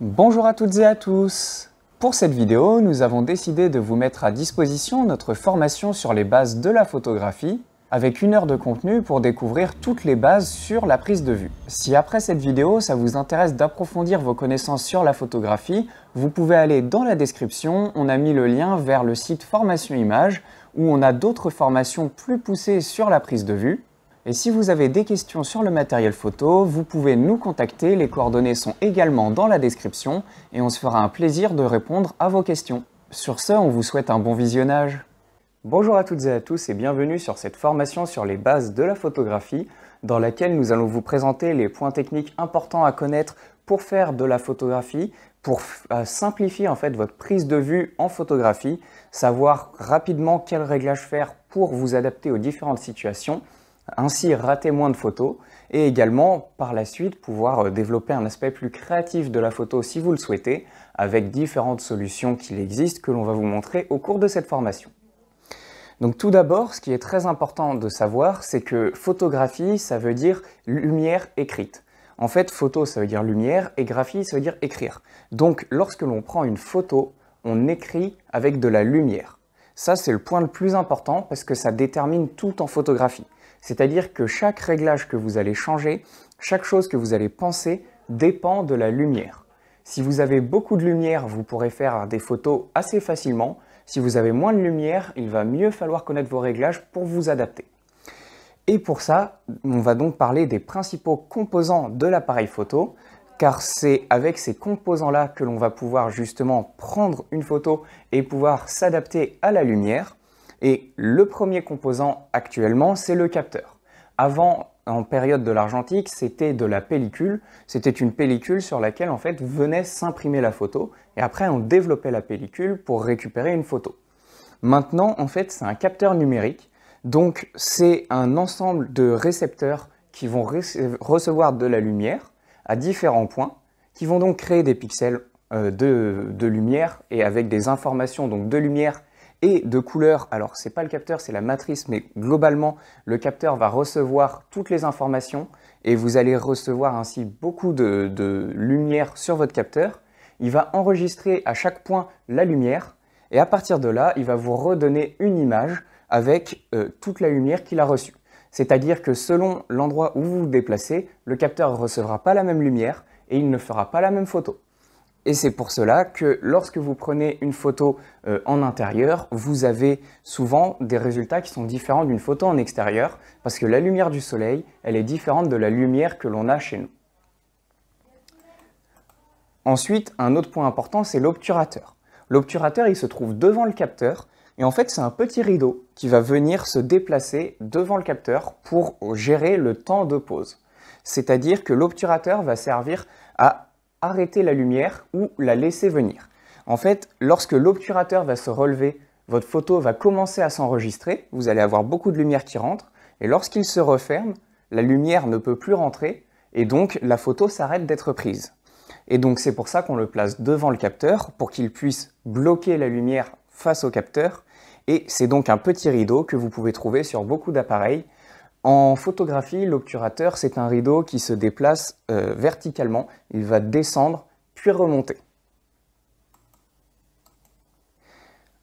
Bonjour à toutes et à tous Pour cette vidéo, nous avons décidé de vous mettre à disposition notre formation sur les bases de la photographie, avec une heure de contenu pour découvrir toutes les bases sur la prise de vue. Si après cette vidéo, ça vous intéresse d'approfondir vos connaissances sur la photographie, vous pouvez aller dans la description, on a mis le lien vers le site Formation Image, où on a d'autres formations plus poussées sur la prise de vue, et si vous avez des questions sur le matériel photo, vous pouvez nous contacter, les coordonnées sont également dans la description, et on se fera un plaisir de répondre à vos questions. Sur ce, on vous souhaite un bon visionnage. Bonjour à toutes et à tous et bienvenue sur cette formation sur les bases de la photographie, dans laquelle nous allons vous présenter les points techniques importants à connaître pour faire de la photographie, pour euh, simplifier en fait votre prise de vue en photographie, savoir rapidement quels réglages faire pour vous adapter aux différentes situations, ainsi rater moins de photos et également par la suite pouvoir euh, développer un aspect plus créatif de la photo si vous le souhaitez avec différentes solutions qu'il existe que l'on va vous montrer au cours de cette formation. Donc tout d'abord, ce qui est très important de savoir, c'est que photographie, ça veut dire lumière écrite. En fait, photo, ça veut dire lumière, et graphie, ça veut dire écrire. Donc lorsque l'on prend une photo, on écrit avec de la lumière. Ça, c'est le point le plus important parce que ça détermine tout en photographie. C'est-à-dire que chaque réglage que vous allez changer, chaque chose que vous allez penser dépend de la lumière. Si vous avez beaucoup de lumière, vous pourrez faire des photos assez facilement. Si vous avez moins de lumière, il va mieux falloir connaître vos réglages pour vous adapter. Et pour ça, on va donc parler des principaux composants de l'appareil photo, car c'est avec ces composants-là que l'on va pouvoir justement prendre une photo et pouvoir s'adapter à la lumière. Et le premier composant actuellement, c'est le capteur. Avant, en période de l'argentique, c'était de la pellicule. C'était une pellicule sur laquelle en fait venait s'imprimer la photo et après on développait la pellicule pour récupérer une photo. Maintenant, en fait, c'est un capteur numérique. Donc, c'est un ensemble de récepteurs qui vont recevoir de la lumière à différents points, qui vont donc créer des pixels euh, de, de lumière et avec des informations donc de lumière et de couleur. Alors, c'est pas le capteur, c'est la matrice, mais globalement, le capteur va recevoir toutes les informations et vous allez recevoir ainsi beaucoup de, lumière sur votre capteur. Il va enregistrer à chaque point la lumière et à partir de là, il va vous redonner une image avec euh, toute la lumière qu'il a reçue. C'est-à-dire que selon l'endroit où vous vous déplacez, le capteur ne recevra pas la même lumière et il ne fera pas la même photo. Et c'est pour cela que lorsque vous prenez une photo euh, en intérieur, vous avez souvent des résultats qui sont différents d'une photo en extérieur, parce que la lumière du soleil, elle est différente de la lumière que l'on a chez nous. Ensuite, un autre point important, c'est l'obturateur. L'obturateur, il se trouve devant le capteur, et en fait, c'est un petit rideau qui va venir se déplacer devant le capteur pour gérer le temps de pause. C'est-à-dire que l'obturateur va servir à arrêter la lumière ou la laisser venir. En fait, lorsque l'obturateur va se relever, votre photo va commencer à s'enregistrer, vous allez avoir beaucoup de lumière qui rentre, et lorsqu'il se referme, la lumière ne peut plus rentrer, et donc la photo s'arrête d'être prise. Et donc c'est pour ça qu'on le place devant le capteur, pour qu'il puisse bloquer la lumière face au capteur, et c'est donc un petit rideau que vous pouvez trouver sur beaucoup d'appareils, en photographie, l'obturateur, c'est un rideau qui se déplace euh, verticalement. Il va descendre, puis remonter.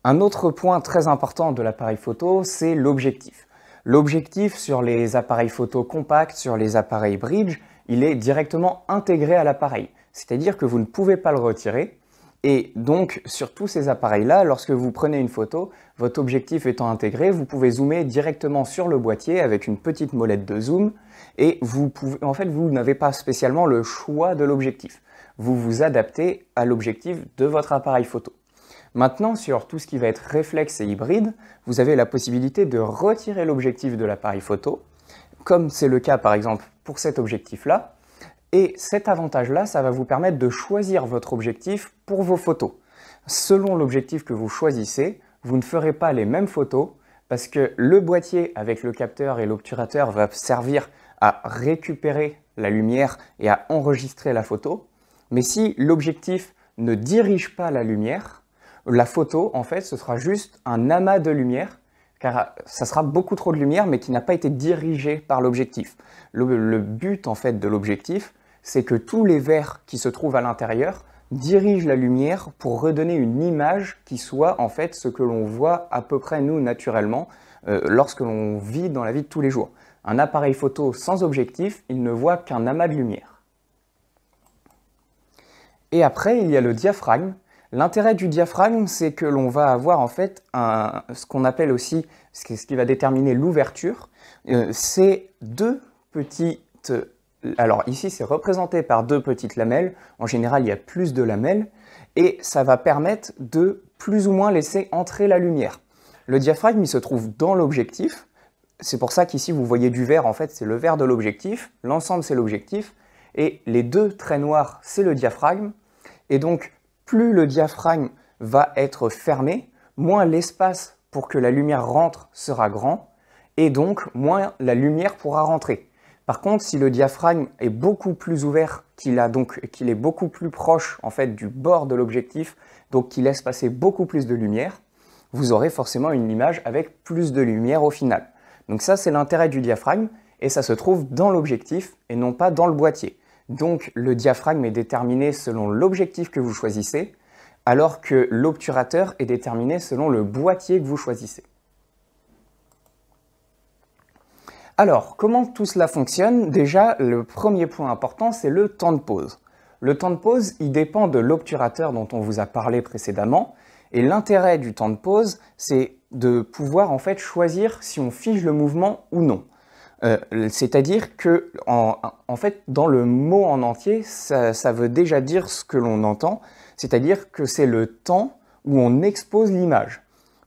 Un autre point très important de l'appareil photo, c'est l'objectif. L'objectif sur les appareils photo compacts, sur les appareils bridge, il est directement intégré à l'appareil. C'est-à-dire que vous ne pouvez pas le retirer, et donc, sur tous ces appareils-là, lorsque vous prenez une photo, votre objectif étant intégré, vous pouvez zoomer directement sur le boîtier avec une petite molette de zoom, et vous pouvez, en fait, vous n'avez pas spécialement le choix de l'objectif. Vous vous adaptez à l'objectif de votre appareil photo. Maintenant, sur tout ce qui va être réflexe et hybride, vous avez la possibilité de retirer l'objectif de l'appareil photo, comme c'est le cas par exemple pour cet objectif-là, et cet avantage-là, ça va vous permettre de choisir votre objectif pour vos photos. Selon l'objectif que vous choisissez, vous ne ferez pas les mêmes photos parce que le boîtier avec le capteur et l'obturateur va servir à récupérer la lumière et à enregistrer la photo. Mais si l'objectif ne dirige pas la lumière, la photo, en fait, ce sera juste un amas de lumière, car euh, ça sera beaucoup trop de lumière, mais qui n'a pas été dirigée par l'objectif. Le, le, but, en fait, de l'objectif, c'est que tous les verres qui se trouvent à l'intérieur dirigent la lumière pour redonner une image qui soit en fait ce que l'on voit à peu près nous naturellement euh, lorsque l'on vit dans la vie de tous les jours. Un appareil photo sans objectif, il ne voit qu'un amas de lumière. Et après, il y a le diaphragme. L'intérêt du diaphragme, c'est que l'on va avoir en fait ce qu'on appelle aussi, ce qui va déterminer l'ouverture, euh, c'est deux petites alors ici, c'est représenté par deux petites lamelles. En général, il y a plus de lamelles et ça va permettre de plus ou moins laisser entrer la lumière. Le diaphragme, il se trouve dans l'objectif. C'est pour ça qu'ici, vous voyez du vert, en fait, c'est le vert de l'objectif. L'ensemble, c'est l'objectif. Et les deux traits noirs, c'est le diaphragme. Et donc, plus le diaphragme va être fermé, moins l'espace pour que la lumière rentre sera grand, et donc moins la lumière pourra rentrer. Par contre, si le diaphragme est beaucoup plus ouvert qu'il a donc qu'il est beaucoup plus proche en fait du bord de l'objectif, donc qui laisse passer beaucoup plus de lumière, vous aurez forcément une image avec plus de lumière au final. Donc ça c'est l'intérêt du diaphragme et ça se trouve dans l'objectif et non pas dans le boîtier. Donc le diaphragme est déterminé selon l'objectif que vous choisissez, alors que l'obturateur est déterminé selon le boîtier que vous choisissez. Alors, comment tout cela fonctionne Déjà, le premier point important, c'est le temps de pause. Le temps de pause, il dépend de l'obturateur dont on vous a parlé précédemment. Et l'intérêt du temps de pause, c'est de pouvoir en fait choisir si on fige le mouvement ou non. Euh, c'est-à-dire que, en, fait, dans le mot en entier, ça veut déjà dire ce que l'on entend, c'est-à-dire que c'est le temps où on expose l'image.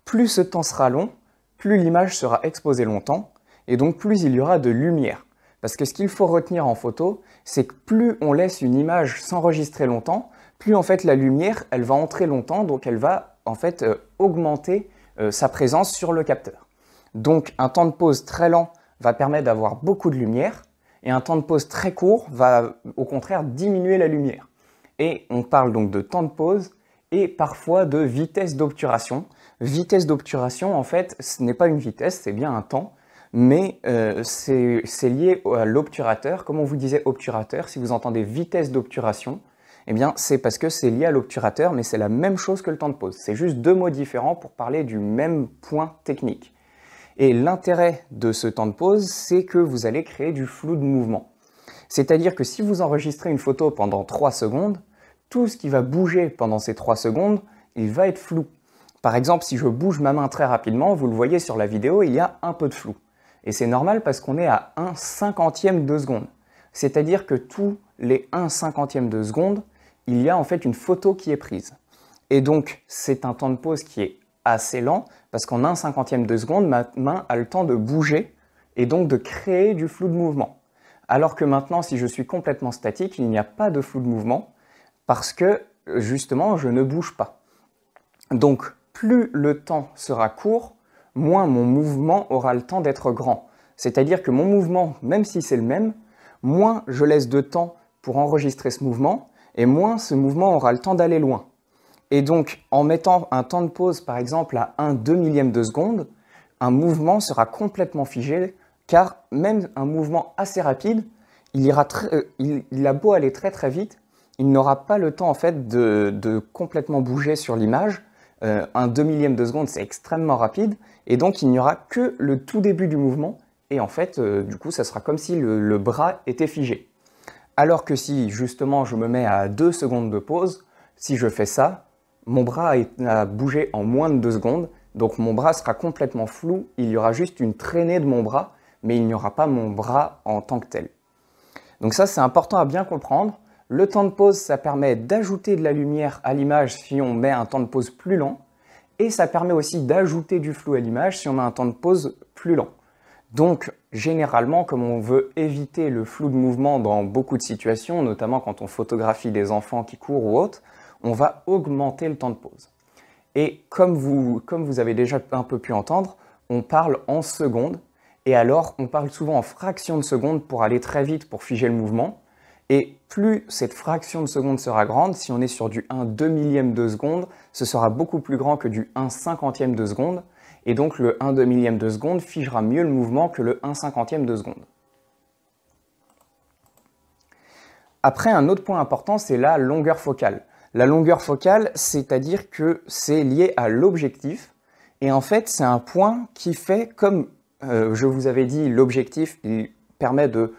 Plus ce temps sera long, plus l'image sera exposée longtemps, et donc plus il y aura de lumière. Parce que ce qu'il faut retenir en photo, c'est que plus on laisse une image s'enregistrer longtemps, plus en fait la lumière, elle va entrer longtemps, donc elle va en fait euh, augmenter euh, sa présence sur le capteur. Donc un temps de pause très lent va permettre d'avoir beaucoup de lumière, et un temps de pause très court va au contraire diminuer la lumière. Et on parle donc de temps de pause et parfois de vitesse d'obturation. Vitesse d'obturation, en fait, ce n'est pas une vitesse, c'est bien un temps mais euh, c'est lié à l'obturateur. Comme on vous disait obturateur, si vous entendez vitesse d'obturation, eh bien c'est parce que c'est lié à l'obturateur, mais c'est la même chose que le temps de pose. C'est juste deux mots différents pour parler du même point technique. Et l'intérêt de ce temps de pose, c'est que vous allez créer du flou de mouvement. C'est-à-dire que si vous enregistrez une photo pendant 3 secondes, tout ce qui va bouger pendant ces 3 secondes, il va être flou. Par exemple, si je bouge ma main très rapidement, vous le voyez sur la vidéo, il y a un peu de flou. Et c'est normal parce qu'on est à 1 cinquantième de seconde. C'est-à-dire que tous les 1 cinquantième de seconde, il y a en fait une photo qui est prise. Et donc, c'est un temps de pause qui est assez lent, parce qu'en 1 cinquantième de seconde, ma main a le temps de bouger et donc de créer du flou de mouvement. Alors que maintenant, si je suis complètement statique, il n'y a pas de flou de mouvement, parce que justement, je ne bouge pas. Donc, plus le temps sera court, moins mon mouvement aura le temps d'être grand. C'est-à-dire que mon mouvement, même si c'est le même, moins je laisse de temps pour enregistrer ce mouvement, et moins ce mouvement aura le temps d'aller loin. Et donc, en mettant un temps de pause, par exemple, à 1 2 millième de seconde, un mouvement sera complètement figé, car même un mouvement assez rapide, il, ira euh, a beau aller très très vite, il n'aura pas le temps en fait de, complètement bouger sur l'image. Euh, un 2 millième de seconde, c'est extrêmement rapide, et donc, il n'y aura que le tout début du mouvement. Et en fait, euh, du coup, ça sera comme si le, bras était figé. Alors que si justement je me mets à 2 secondes de pause, si je fais ça, mon bras a bougé en moins de 2 secondes. Donc mon bras sera complètement flou. Il y aura juste une traînée de mon bras, mais il n'y aura pas mon bras en tant que tel. Donc ça, c'est important à bien comprendre. Le temps de pause, ça permet d'ajouter de la lumière à l'image si on met un temps de pause plus long et ça permet aussi d'ajouter du flou à l'image si on a un temps de pause plus lent. Donc, généralement, comme on veut éviter le flou de mouvement dans beaucoup de situations, notamment quand on photographie des enfants qui courent ou autres, on va augmenter le temps de pause. Et comme vous, comme vous avez déjà un peu pu entendre, on parle en secondes, et alors on parle souvent en fractions de secondes pour aller très vite, pour figer le mouvement, et plus cette fraction de seconde sera grande, si on est sur du 1 2 millième de seconde, ce sera beaucoup plus grand que du 1 cinquantième de seconde, et donc le 1 2 millième de seconde figera mieux le mouvement que le 1 cinquantième de seconde. Après, un autre point important, c'est la longueur focale. La longueur focale, c'est-à-dire que c'est lié à l'objectif, et en fait, c'est un point qui fait, comme euh, je vous avais dit, l'objectif, il permet de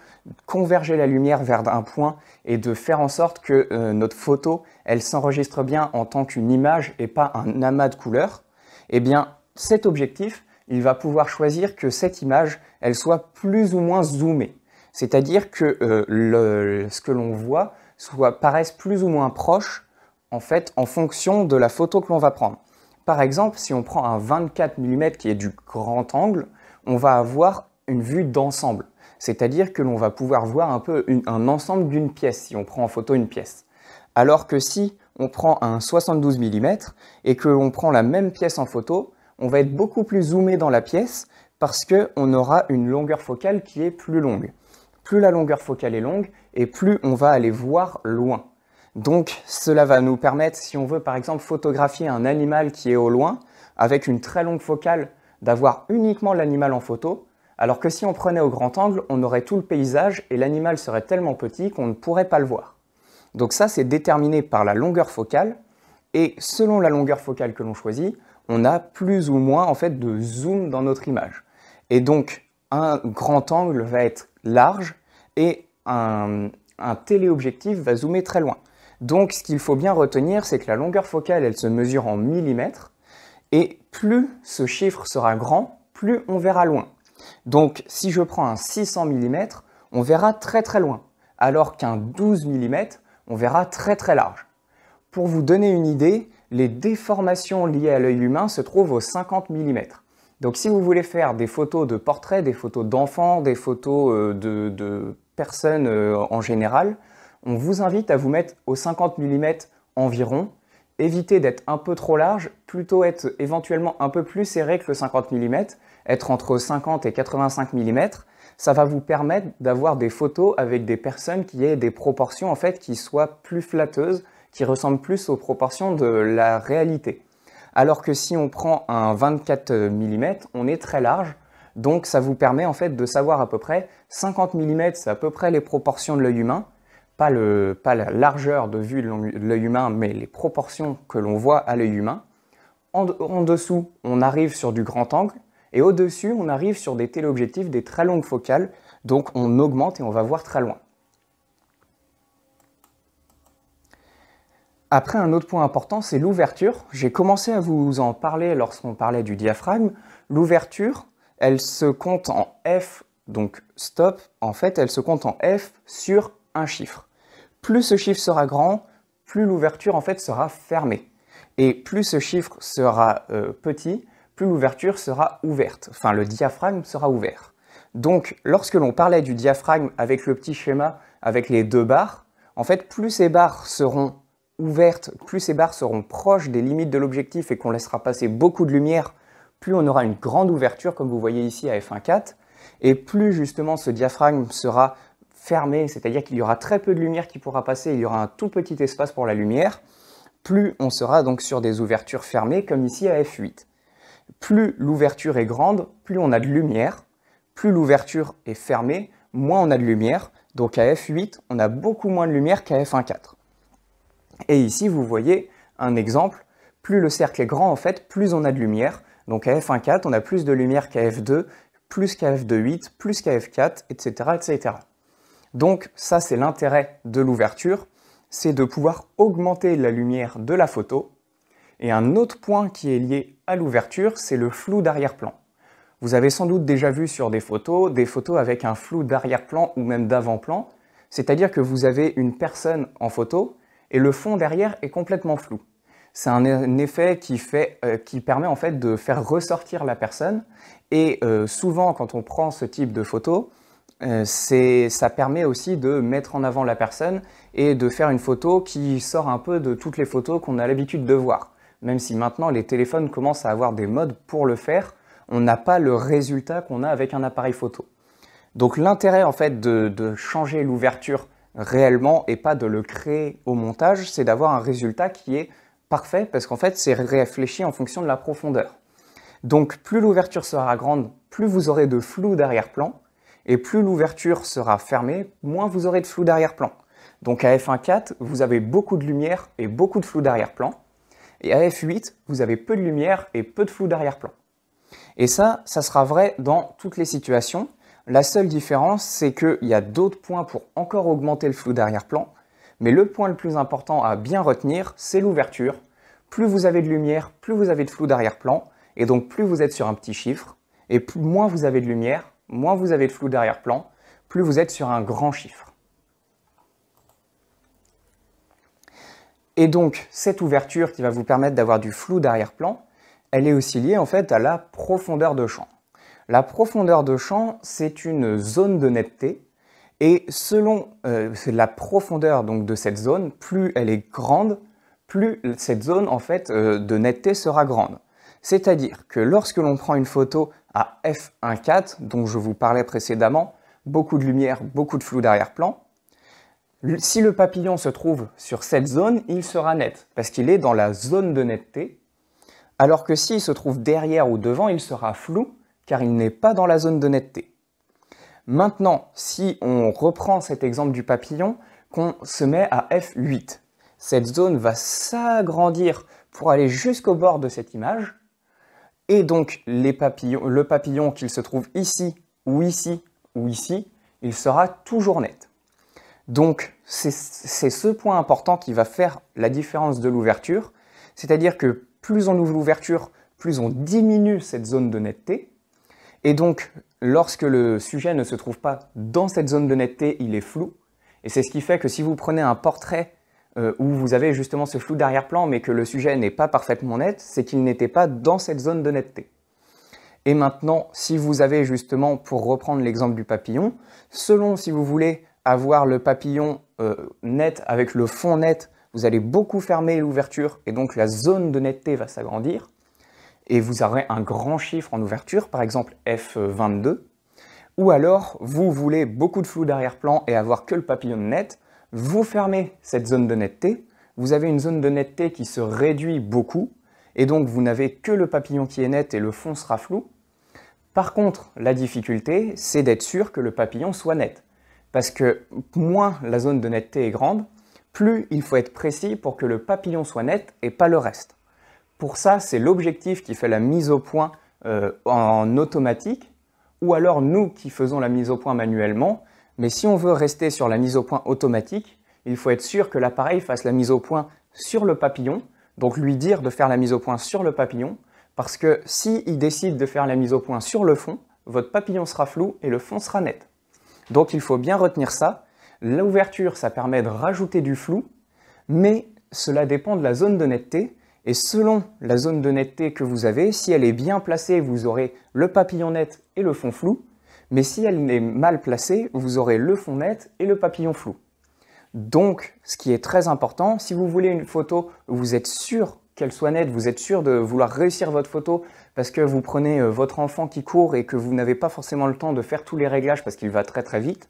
converger la lumière vers un point et de faire en sorte que euh, notre photo, elle s'enregistre bien en tant qu'une image et pas un amas de couleurs, eh bien cet objectif, il va pouvoir choisir que cette image, elle soit plus ou moins zoomée. C'est-à-dire que euh, ce que l'on voit soit, paraisse plus ou moins proche en fait en fonction de la photo que l'on va prendre. Par exemple, si on prend un 24 mm qui est du grand angle, on va avoir une vue d'ensemble c'est-à-dire que l'on va pouvoir voir un peu un ensemble d'une pièce si on prend en photo une pièce. Alors que si on prend un 72 mm et que l'on prend la même pièce en photo, on va être beaucoup plus zoomé dans la pièce parce qu'on aura une longueur focale qui est plus longue. Plus la longueur focale est longue et plus on va aller voir loin. Donc cela va nous permettre, si on veut par exemple photographier un animal qui est au loin, avec une très longue focale, d'avoir uniquement l'animal en photo, alors que si on prenait au grand angle, on aurait tout le paysage et l'animal serait tellement petit qu'on ne pourrait pas le voir. Donc ça, c'est déterminé par la longueur focale. Et selon la longueur focale que l'on choisit, on a plus ou moins en fait de zoom dans notre image. Et donc, un grand angle va être large et un, un téléobjectif va zoomer très loin. Donc, ce qu'il faut bien retenir, c'est que la longueur focale, elle se mesure en millimètres. Et plus ce chiffre sera grand, plus on verra loin. Donc si je prends un 600 mm, on verra très très loin, alors qu'un 12 mm, on verra très très large. Pour vous donner une idée, les déformations liées à l'œil humain se trouvent aux 50 mm. Donc si vous voulez faire des photos de portraits, des photos d'enfants, des photos euh, de, personnes euh, en général, on vous invite à vous mettre aux 50 mm environ. Évitez d'être un peu trop large, plutôt être éventuellement un peu plus serré que le 50 mm, être entre 50 et 85 mm, ça va vous permettre d'avoir des photos avec des personnes qui aient des proportions en fait qui soient plus flatteuses, qui ressemblent plus aux proportions de la réalité. Alors que si on prend un 24 mm, on est très large, donc ça vous permet en fait de savoir à peu près 50 mm, c'est à peu près les proportions de l'œil humain, pas, le, pas la largeur de vue de l'œil humain, mais les proportions que l'on voit à l'œil humain. En, en dessous, on arrive sur du grand angle, et au-dessus, on arrive sur des téléobjectifs, des très longues focales, donc on augmente et on va voir très loin. Après, un autre point important, c'est l'ouverture. J'ai commencé à vous en parler lorsqu'on parlait du diaphragme. L'ouverture, elle se compte en F, donc stop, en fait, elle se compte en F sur un chiffre. Plus ce chiffre sera grand, plus l'ouverture en fait sera fermée. Et plus ce chiffre sera euh, petit, plus l'ouverture sera ouverte, enfin le diaphragme sera ouvert. Donc lorsque l'on parlait du diaphragme avec le petit schéma avec les deux barres, en fait plus ces barres seront ouvertes, plus ces barres seront proches des limites de l'objectif et qu'on laissera passer beaucoup de lumière, plus on aura une grande ouverture comme vous voyez ici à f1.4 et plus justement ce diaphragme sera fermé, c'est-à-dire qu'il y aura très peu de lumière qui pourra passer, il y aura un tout petit espace pour la lumière, plus on sera donc sur des ouvertures fermées comme ici à f8. Plus l'ouverture est grande, plus on a de lumière. Plus l'ouverture est fermée, moins on a de lumière. Donc à F8, on a beaucoup moins de lumière qu'à F1.4. Et ici, vous voyez un exemple. Plus le cercle est grand, en fait, plus on a de lumière. Donc à F1.4, on a plus de lumière qu'à F2, plus qu'à F2.8, plus qu'à F4, etc. etc. Donc ça, c'est l'intérêt de l'ouverture, c'est de pouvoir augmenter la lumière de la photo et un autre point qui est lié à l'ouverture, c'est le flou d'arrière-plan. Vous avez sans doute déjà vu sur des photos des photos avec un flou d'arrière-plan ou même d'avant-plan, c'est-à-dire que vous avez une personne en photo et le fond derrière est complètement flou. C'est un effet qui, fait, euh, qui permet en fait de faire ressortir la personne et euh, souvent quand on prend ce type de photo, euh, ça permet aussi de mettre en avant la personne et de faire une photo qui sort un peu de toutes les photos qu'on a l'habitude de voir même si maintenant les téléphones commencent à avoir des modes pour le faire, on n'a pas le résultat qu'on a avec un appareil photo. Donc l'intérêt en fait de, changer l'ouverture réellement et pas de le créer au montage, c'est d'avoir un résultat qui est parfait parce qu'en fait c'est réfléchi en fonction de la profondeur. Donc plus l'ouverture sera grande, plus vous aurez de flou d'arrière-plan et plus l'ouverture sera fermée, moins vous aurez de flou d'arrière-plan. Donc à F1.4, vous avez beaucoup de lumière et beaucoup de flou d'arrière-plan et à f8, vous avez peu de lumière et peu de flou d'arrière-plan. Et ça, ça sera vrai dans toutes les situations. La seule différence, c'est qu'il y a d'autres points pour encore augmenter le flou d'arrière-plan, mais le point le plus important à bien retenir, c'est l'ouverture. Plus vous avez de lumière, plus vous avez de flou d'arrière-plan, et donc plus vous êtes sur un petit chiffre, et plus, moins vous avez de lumière, moins vous avez de flou d'arrière-plan, plus vous êtes sur un grand chiffre. Et donc, cette ouverture qui va vous permettre d'avoir du flou d'arrière-plan, elle est aussi liée en fait à la profondeur de champ. La profondeur de champ, c'est une zone de netteté et selon euh, la profondeur donc de cette zone, plus elle est grande, plus cette zone en fait euh, de netteté sera grande. C'est-à-dire que lorsque l'on prend une photo à f1.4 dont je vous parlais précédemment, beaucoup de lumière, beaucoup de flou d'arrière-plan, si le papillon se trouve sur cette zone, il sera net, parce qu'il est dans la zone de netteté, alors que s'il se trouve derrière ou devant, il sera flou, car il n'est pas dans la zone de netteté. Maintenant, si on reprend cet exemple du papillon, qu'on se met à F8, cette zone va s'agrandir pour aller jusqu'au bord de cette image, et donc le papillon qu'il se trouve ici, ou ici, ou ici, il sera toujours net. Donc c'est ce point important qui va faire la différence de l'ouverture, c'est-à-dire que plus on ouvre l'ouverture, plus on diminue cette zone de netteté, et donc lorsque le sujet ne se trouve pas dans cette zone de netteté, il est flou, et c'est ce qui fait que si vous prenez un portrait euh, où vous avez justement ce flou d'arrière-plan, mais que le sujet n'est pas parfaitement net, c'est qu'il n'était pas dans cette zone de netteté. Et maintenant, si vous avez justement, pour reprendre l'exemple du papillon, selon si vous voulez avoir le papillon euh, net avec le fond net, vous allez beaucoup fermer l'ouverture et donc la zone de netteté va s'agrandir. Et vous aurez un grand chiffre en ouverture, par exemple F22. Ou alors, vous voulez beaucoup de flou d'arrière-plan et avoir que le papillon net, vous fermez cette zone de netteté, vous avez une zone de netteté qui se réduit beaucoup, et donc vous n'avez que le papillon qui est net et le fond sera flou. Par contre, la difficulté, c'est d'être sûr que le papillon soit net. Parce que moins la zone de netteté est grande, plus il faut être précis pour que le papillon soit net et pas le reste. Pour ça, c'est l'objectif qui fait la mise au point euh, en automatique, ou alors nous qui faisons la mise au point manuellement, mais si on veut rester sur la mise au point automatique, il faut être sûr que l'appareil fasse la mise au point sur le papillon, donc lui dire de faire la mise au point sur le papillon, parce que s'il décide de faire la mise au point sur le fond, votre papillon sera flou et le fond sera net. Donc il faut bien retenir ça. L'ouverture, ça permet de rajouter du flou, mais cela dépend de la zone de netteté. Et selon la zone de netteté que vous avez, si elle est bien placée, vous aurez le papillon net et le fond flou. Mais si elle est mal placée, vous aurez le fond net et le papillon flou. Donc, ce qui est très important, si vous voulez une photo, vous êtes sûr qu'elle soit nette, vous êtes sûr de vouloir réussir votre photo, parce que vous prenez euh, votre enfant qui court et que vous n'avez pas forcément le temps de faire tous les réglages parce qu'il va très très vite,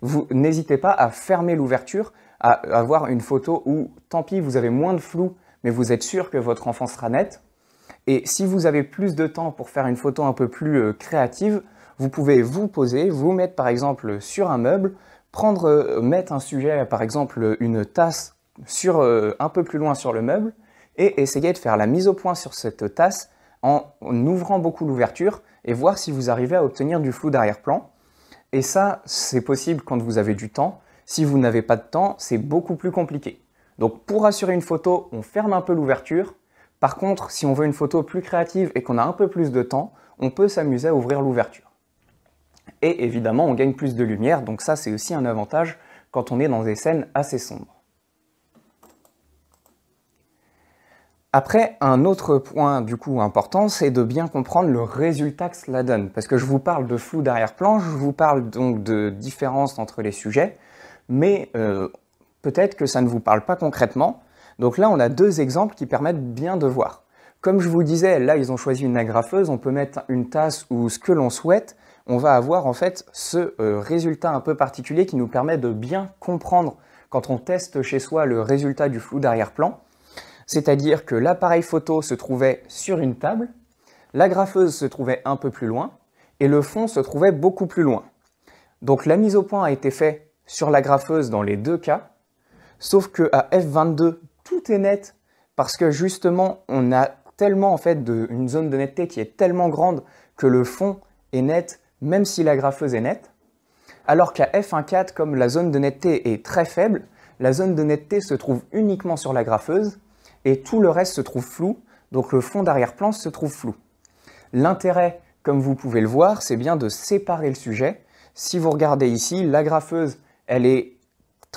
vous n'hésitez pas à fermer l'ouverture, à avoir une photo où, tant pis, vous avez moins de flou, mais vous êtes sûr que votre enfant sera net. Et si vous avez plus de temps pour faire une photo un peu plus euh, créative, vous pouvez vous poser, vous mettre par exemple sur un meuble, prendre, euh, mettre un sujet, par exemple une tasse sur, un peu plus loin sur le meuble, et essayer de faire la mise au point sur cette tasse en, ouvrant beaucoup l'ouverture et voir si vous arrivez à obtenir du flou d'arrière-plan. Et ça, c'est possible quand vous avez du temps. Si vous n'avez pas de temps, c'est beaucoup plus compliqué. Donc pour assurer une photo, on ferme un peu l'ouverture. Par contre, si on veut une photo plus créative et qu'on a un peu plus de temps, on peut s'amuser à ouvrir l'ouverture. Et évidemment, on gagne plus de lumière, donc ça c'est aussi un avantage quand on est dans des scènes assez sombres. Après, un autre point du coup important, c'est de bien comprendre le résultat que cela donne. Parce que je vous parle de flou d'arrière-plan, je vous parle donc de différence entre les sujets, mais euh, peut-être que ça ne vous parle pas concrètement. Donc là, on a deux exemples qui permettent bien de voir. Comme je vous disais, là, ils ont choisi une agrafeuse, on peut mettre une tasse ou ce que l'on souhaite, on va avoir en fait ce euh, résultat un peu particulier qui nous permet de bien comprendre quand on teste chez soi le résultat du flou d'arrière-plan c'est-à-dire que l'appareil photo se trouvait sur une table, la graffeuse se trouvait un peu plus loin, et le fond se trouvait beaucoup plus loin. Donc la mise au point a été faite sur la graffeuse dans les deux cas, sauf que à f22 tout est net parce que justement on a tellement en fait une zone de netteté qui est tellement grande que le fond est net même si la graffeuse est nette. Alors qu'à f1.4 comme la zone de netteté est très faible, la zone de netteté se trouve uniquement sur la graffeuse et tout le reste se trouve flou, donc le fond d'arrière-plan se trouve flou. L'intérêt, comme vous pouvez le voir, c'est bien de séparer le sujet. Si vous regardez ici, la graffeuse, elle est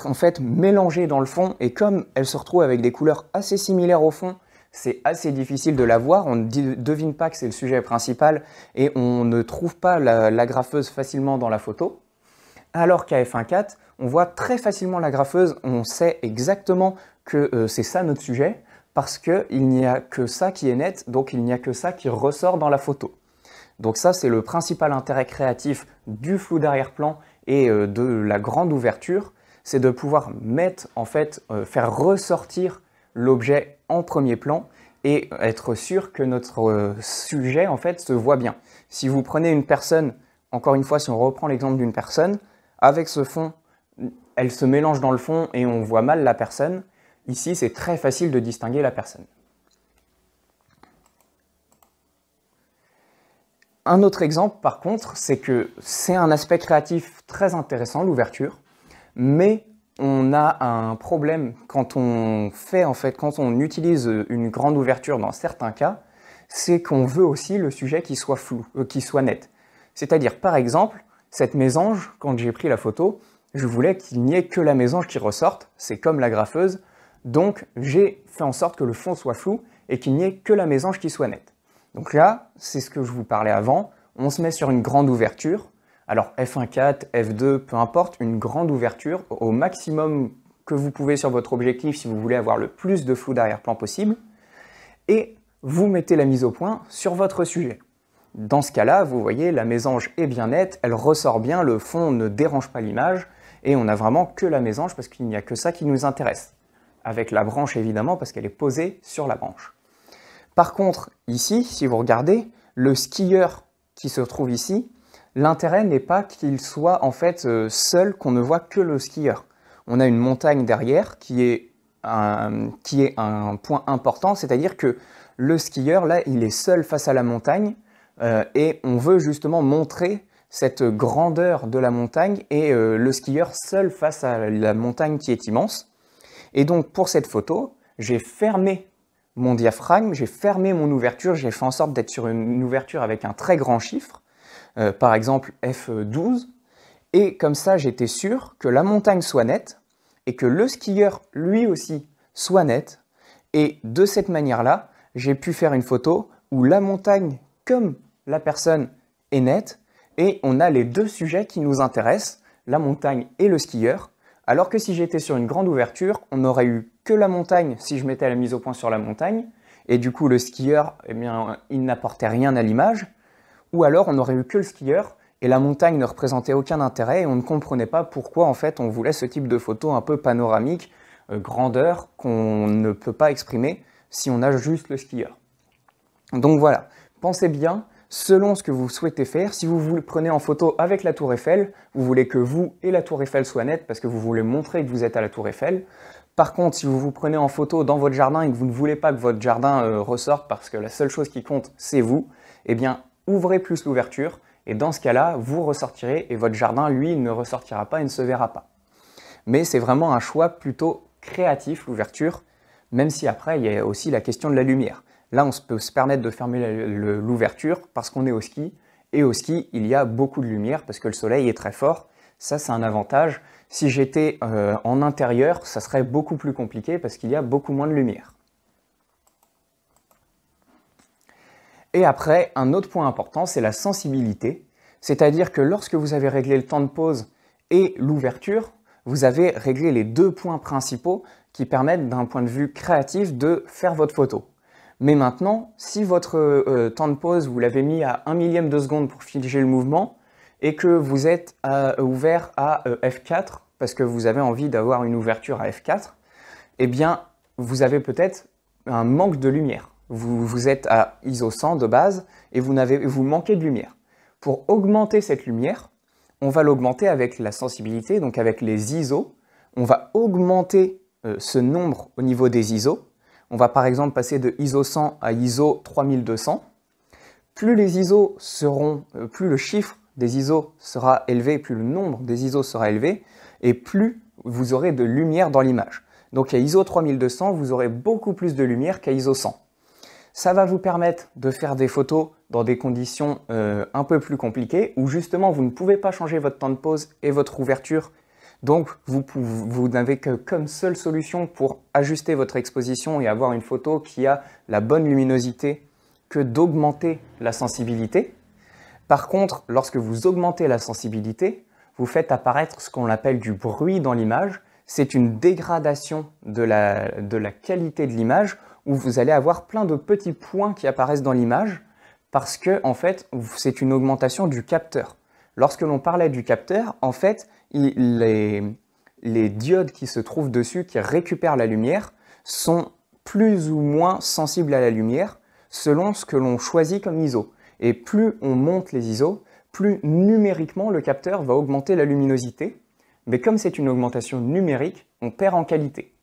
en fait mélangée dans le fond, et comme elle se retrouve avec des couleurs assez similaires au fond, c'est assez difficile de la voir, on ne devine pas que c'est le sujet principal, et on ne trouve pas la, graffeuse facilement dans la photo. Alors qu'à F1.4, on voit très facilement la graffeuse, on sait exactement que euh, c'est ça notre sujet, parce qu'il n'y a que ça qui est net, donc il n'y a que ça qui ressort dans la photo. Donc ça, c'est le principal intérêt créatif du flou d'arrière-plan et euh, de la grande ouverture, c'est de pouvoir mettre, en fait, euh, faire ressortir l'objet en premier plan et être sûr que notre euh, sujet, en fait, se voit bien. Si vous prenez une personne, encore une fois, si on reprend l'exemple d'une personne, avec ce fond, elle se mélange dans le fond et on voit mal la personne, Ici, c'est très facile de distinguer la personne. Un autre exemple, par contre, c'est que c'est un aspect créatif très intéressant, l'ouverture, mais on a un problème quand on fait, en fait, quand on utilise une grande ouverture dans certains cas, c'est qu'on veut aussi le sujet qui soit flou, euh, qui soit net. C'est-à-dire, par exemple, cette mésange, quand j'ai pris la photo, je voulais qu'il n'y ait que la mésange qui ressorte, c'est comme la graffeuse, donc j'ai fait en sorte que le fond soit flou et qu'il n'y ait que la mésange qui soit nette. Donc là, c'est ce que je vous parlais avant, on se met sur une grande ouverture, alors F1.4, F2, peu importe, une grande ouverture au maximum que vous pouvez sur votre objectif si vous voulez avoir le plus de flou d'arrière-plan possible, et vous mettez la mise au point sur votre sujet. Dans ce cas-là, vous voyez, la mésange est bien nette, elle ressort bien, le fond ne dérange pas l'image, et on n'a vraiment que la mésange parce qu'il n'y a que ça qui nous intéresse avec la branche évidemment parce qu'elle est posée sur la branche. Par contre, ici, si vous regardez, le skieur qui se trouve ici, l'intérêt n'est pas qu'il soit en fait euh, seul, qu'on ne voit que le skieur. On a une montagne derrière qui est un, qui est un point important, c'est-à-dire que le skieur, là, il est seul face à la montagne euh, et on veut justement montrer cette grandeur de la montagne et euh, le skieur seul face à la montagne qui est immense. Et donc pour cette photo, j'ai fermé mon diaphragme, j'ai fermé mon ouverture, j'ai fait en sorte d'être sur une ouverture avec un très grand chiffre, euh, par exemple F12, et comme ça j'étais sûr que la montagne soit nette et que le skieur lui aussi soit net, et de cette manière-là, j'ai pu faire une photo où la montagne comme la personne est nette, et on a les deux sujets qui nous intéressent, la montagne et le skieur, alors que si j'étais sur une grande ouverture, on n'aurait eu que la montagne si je mettais la mise au point sur la montagne, et du coup le skieur, eh bien, il n'apportait rien à l'image, ou alors on aurait eu que le skieur, et la montagne ne représentait aucun intérêt, et on ne comprenait pas pourquoi en fait on voulait ce type de photo un peu panoramique, euh, grandeur, qu'on ne peut pas exprimer si on a juste le skieur. Donc voilà, pensez bien selon ce que vous souhaitez faire, si vous vous prenez en photo avec la tour Eiffel, vous voulez que vous et la tour Eiffel soient nettes parce que vous voulez montrer que vous êtes à la tour Eiffel. Par contre, si vous vous prenez en photo dans votre jardin et que vous ne voulez pas que votre jardin euh, ressorte parce que la seule chose qui compte, c'est vous, eh bien, ouvrez plus l'ouverture et dans ce cas-là, vous ressortirez et votre jardin, lui, ne ressortira pas et ne se verra pas. Mais c'est vraiment un choix plutôt créatif, l'ouverture, même si après, il y a aussi la question de la lumière. Là, on peut se permettre de fermer l'ouverture parce qu'on est au ski. Et au ski, il y a beaucoup de lumière parce que le soleil est très fort. Ça, c'est un avantage. Si j'étais euh, en intérieur, ça serait beaucoup plus compliqué parce qu'il y a beaucoup moins de lumière. Et après, un autre point important, c'est la sensibilité. C'est-à-dire que lorsque vous avez réglé le temps de pause et l'ouverture, vous avez réglé les deux points principaux qui permettent d'un point de vue créatif de faire votre photo. Mais maintenant, si votre euh, euh, temps de pause, vous l'avez mis à 1 millième de seconde pour figer le mouvement, et que vous êtes euh, ouvert à F4, parce que vous avez envie d'avoir une ouverture à F4, eh bien, vous avez peut-être un manque de lumière. Vous, êtes à ISO 100 de base, et vous, manquez de lumière. Pour augmenter cette lumière, on va l'augmenter avec la sensibilité, donc avec les ISO. On va augmenter ce nombre au niveau des ISO, on va par exemple passer de ISO 100 à ISO 3200. Plus les ISO seront, euh, plus le chiffre des ISO sera élevé, plus le nombre des ISO sera élevé, et plus vous aurez de lumière dans l'image. Donc à ISO 3200, vous aurez beaucoup plus de lumière qu'à ISO 100. Ça va vous permettre de faire des photos dans des conditions euh, un peu plus compliquées, où justement vous ne pouvez pas changer votre temps de pause et votre ouverture donc vous, n'avez que comme seule solution pour ajuster votre exposition et avoir une photo qui a la bonne luminosité que d'augmenter la sensibilité. Par contre, lorsque vous augmentez la sensibilité, vous faites apparaître ce qu'on appelle du bruit dans l'image. C'est une dégradation de la, de la qualité de l'image où vous allez avoir plein de petits points qui apparaissent dans l'image parce que, en fait, c'est une augmentation du capteur. Lorsque l'on parlait du capteur, en fait, les, diodes qui se trouvent dessus, qui récupèrent la lumière, sont plus ou moins sensibles à la lumière selon ce que l'on choisit comme ISO. Et plus on monte les ISO, plus numériquement le capteur va augmenter la luminosité. Mais comme c'est une augmentation numérique, on perd en qualité.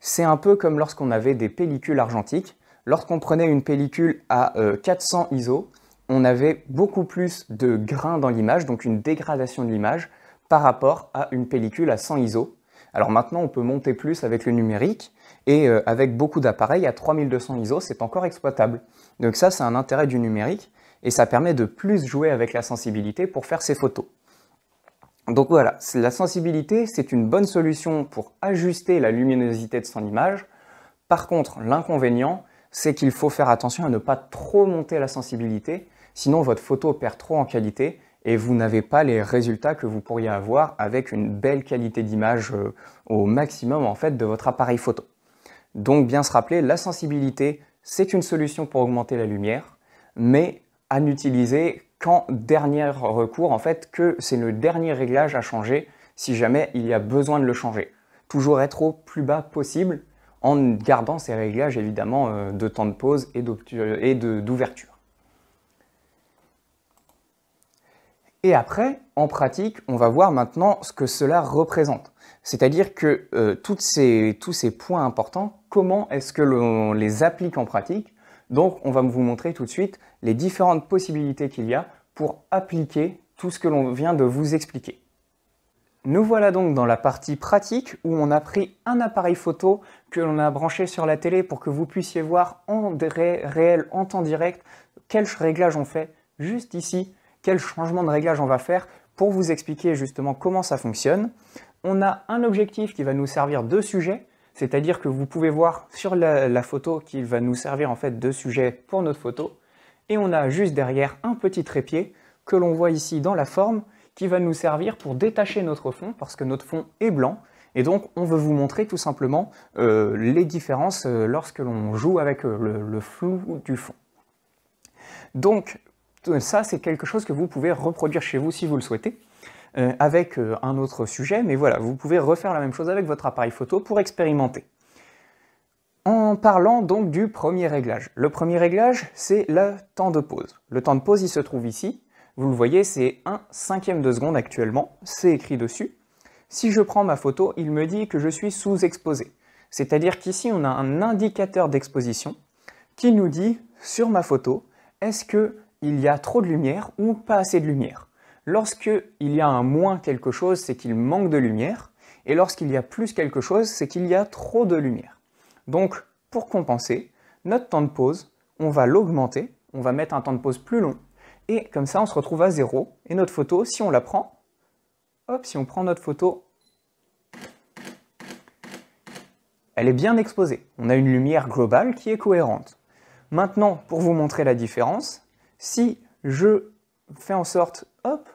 C'est un peu comme lorsqu'on avait des pellicules argentiques. Lorsqu'on prenait une pellicule à 400 euh, ISO, on avait beaucoup plus de grains dans l'image, donc une dégradation de l'image, par rapport à une pellicule à 100 ISO. Alors maintenant, on peut monter plus avec le numérique, et euh, avec beaucoup d'appareils à 3200 ISO, c'est encore exploitable. Donc ça, c'est un intérêt du numérique, et ça permet de plus jouer avec la sensibilité pour faire ses photos. Donc voilà, la sensibilité, c'est une bonne solution pour ajuster la luminosité de son image. Par contre, l'inconvénient, c'est qu'il faut faire attention à ne pas trop monter la sensibilité, sinon votre photo perd trop en qualité et vous n'avez pas les résultats que vous pourriez avoir avec une belle qualité d'image euh, au maximum en fait de votre appareil photo. Donc bien se rappeler, la sensibilité, c'est une solution pour augmenter la lumière, mais à n'utiliser qu'en dernier recours, en fait, que c'est le dernier réglage à changer si jamais il y a besoin de le changer. Toujours être au plus bas possible en gardant ces réglages évidemment euh, de temps de pause et d'ouverture. Et après, en pratique, on va voir maintenant ce que cela représente. C'est-à-dire que euh, tous ces points importants, comment est-ce que l'on les applique en pratique Donc, on va vous montrer tout de suite les différentes possibilités qu'il y a pour appliquer tout ce que l'on vient de vous expliquer. Nous voilà donc dans la partie pratique où on a pris un appareil photo que l'on a branché sur la télé pour que vous puissiez voir en réel, en temps direct, quels réglages on fait juste ici quel changement de réglage on va faire pour vous expliquer justement comment ça fonctionne. On a un objectif qui va nous servir de sujet, c'est-à-dire que vous pouvez voir sur la, photo qu'il va nous servir en fait de sujet pour notre photo. Et on a juste derrière un petit trépied que l'on voit ici dans la forme qui va nous servir pour détacher notre fond parce que notre fond est blanc. Et donc on veut vous montrer tout simplement euh, les différences euh, lorsque l'on joue avec euh, le, le flou du fond. Donc euh, ça, c'est quelque chose que vous pouvez reproduire chez vous si vous le souhaitez, euh, avec euh, un autre sujet, mais voilà, vous pouvez refaire la même chose avec votre appareil photo pour expérimenter. En parlant donc du premier réglage. Le premier réglage, c'est le temps de pause. Le temps de pause, il se trouve ici. Vous le voyez, c'est un cinquième de seconde actuellement. C'est écrit dessus. Si je prends ma photo, il me dit que je suis sous-exposé. C'est-à-dire qu'ici, on a un indicateur d'exposition qui nous dit, sur ma photo, est-ce que il y a trop de lumière ou pas assez de lumière. Lorsqu'il y a un moins quelque chose, c'est qu'il manque de lumière, et lorsqu'il y a plus quelque chose, c'est qu'il y a trop de lumière. Donc, pour compenser, notre temps de pause, on va l'augmenter, on va mettre un temps de pause plus long, et comme ça, on se retrouve à zéro, et notre photo, si on la prend, hop, si on prend notre photo, elle est bien exposée. On a une lumière globale qui est cohérente. Maintenant, pour vous montrer la différence, si je fais en sorte, hop,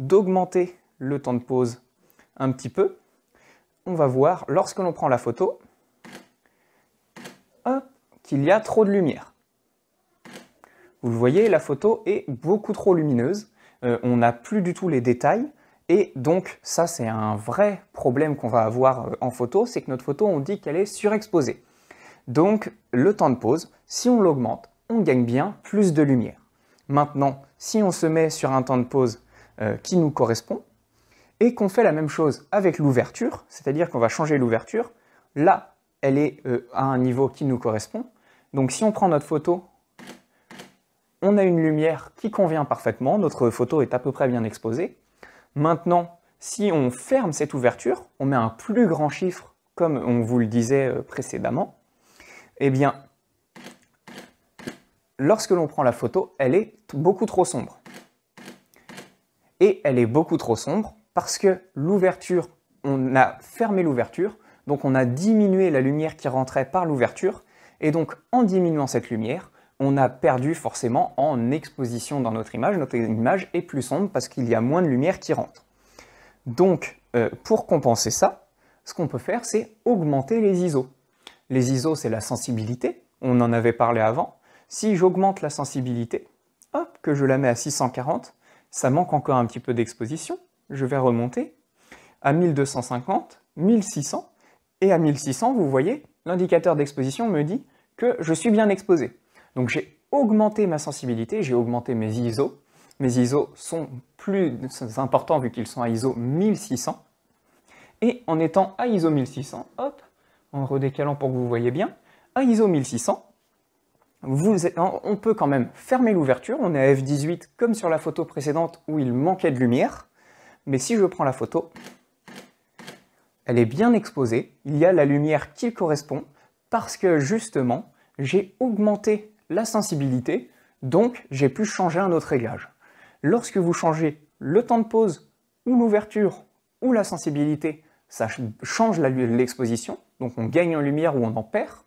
d'augmenter le temps de pause un petit peu, on va voir, lorsque l'on prend la photo, qu'il y a trop de lumière. Vous le voyez, la photo est beaucoup trop lumineuse, euh, on n'a plus du tout les détails, et donc ça c'est un vrai problème qu'on va avoir euh, en photo, c'est que notre photo, on dit qu'elle est surexposée. Donc le temps de pause, si on l'augmente, on gagne bien plus de lumière. Maintenant, si on se met sur un temps de pause euh, qui nous correspond, et qu'on fait la même chose avec l'ouverture, c'est-à-dire qu'on va changer l'ouverture, là, elle est euh, à un niveau qui nous correspond. Donc si on prend notre photo, on a une lumière qui convient parfaitement, notre photo est à peu près bien exposée. Maintenant, si on ferme cette ouverture, on met un plus grand chiffre, comme on vous le disait euh, précédemment, eh bien, lorsque l'on prend la photo, elle est beaucoup trop sombre. Et elle est beaucoup trop sombre parce que l'ouverture, on a fermé l'ouverture, donc on a diminué la lumière qui rentrait par l'ouverture, et donc en diminuant cette lumière, on a perdu forcément en exposition dans notre image. Notre image est plus sombre parce qu'il y a moins de lumière qui rentre. Donc, euh, pour compenser ça, ce qu'on peut faire, c'est augmenter les ISO. Les ISO, c'est la sensibilité, on en avait parlé avant. Si j'augmente la sensibilité, hop, que je la mets à 640, ça manque encore un petit peu d'exposition, je vais remonter à 1250, 1600, et à 1600, vous voyez, l'indicateur d'exposition me dit que je suis bien exposé. Donc j'ai augmenté ma sensibilité, j'ai augmenté mes ISO. Mes ISO sont plus importants vu qu'ils sont à ISO 1600. Et en étant à ISO 1600, hop, en redécalant pour que vous voyez bien, à ISO 1600, on peut quand même fermer l'ouverture. On est à f18 comme sur la photo précédente où il manquait de lumière. Mais si je prends la photo, elle est bien exposée. Il y a la lumière qui correspond parce que justement, j'ai augmenté la sensibilité, donc j'ai pu changer un autre réglage. Lorsque vous changez le temps de pause ou l'ouverture ou la sensibilité, ça change l'exposition, donc on gagne en lumière ou on en perd.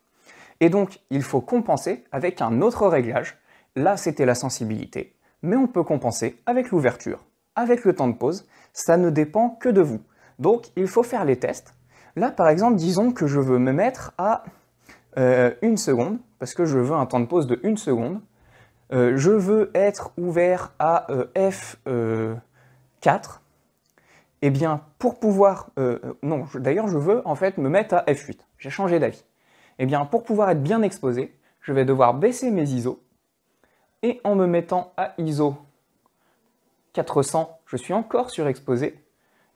Et donc, il faut compenser avec un autre réglage. Là, c'était la sensibilité. Mais on peut compenser avec l'ouverture, avec le temps de pause. Ça ne dépend que de vous. Donc, il faut faire les tests. Là, par exemple, disons que je veux me mettre à euh, une seconde, parce que je veux un temps de pause de une seconde. Euh, je veux être ouvert à euh, F4. Eh bien, pour pouvoir... non, d'ailleurs, je veux en fait me mettre à F8. J'ai changé d'avis. Eh bien, pour pouvoir être bien exposé, je vais devoir baisser mes ISO. Et en me mettant à ISO 400, je suis encore surexposé.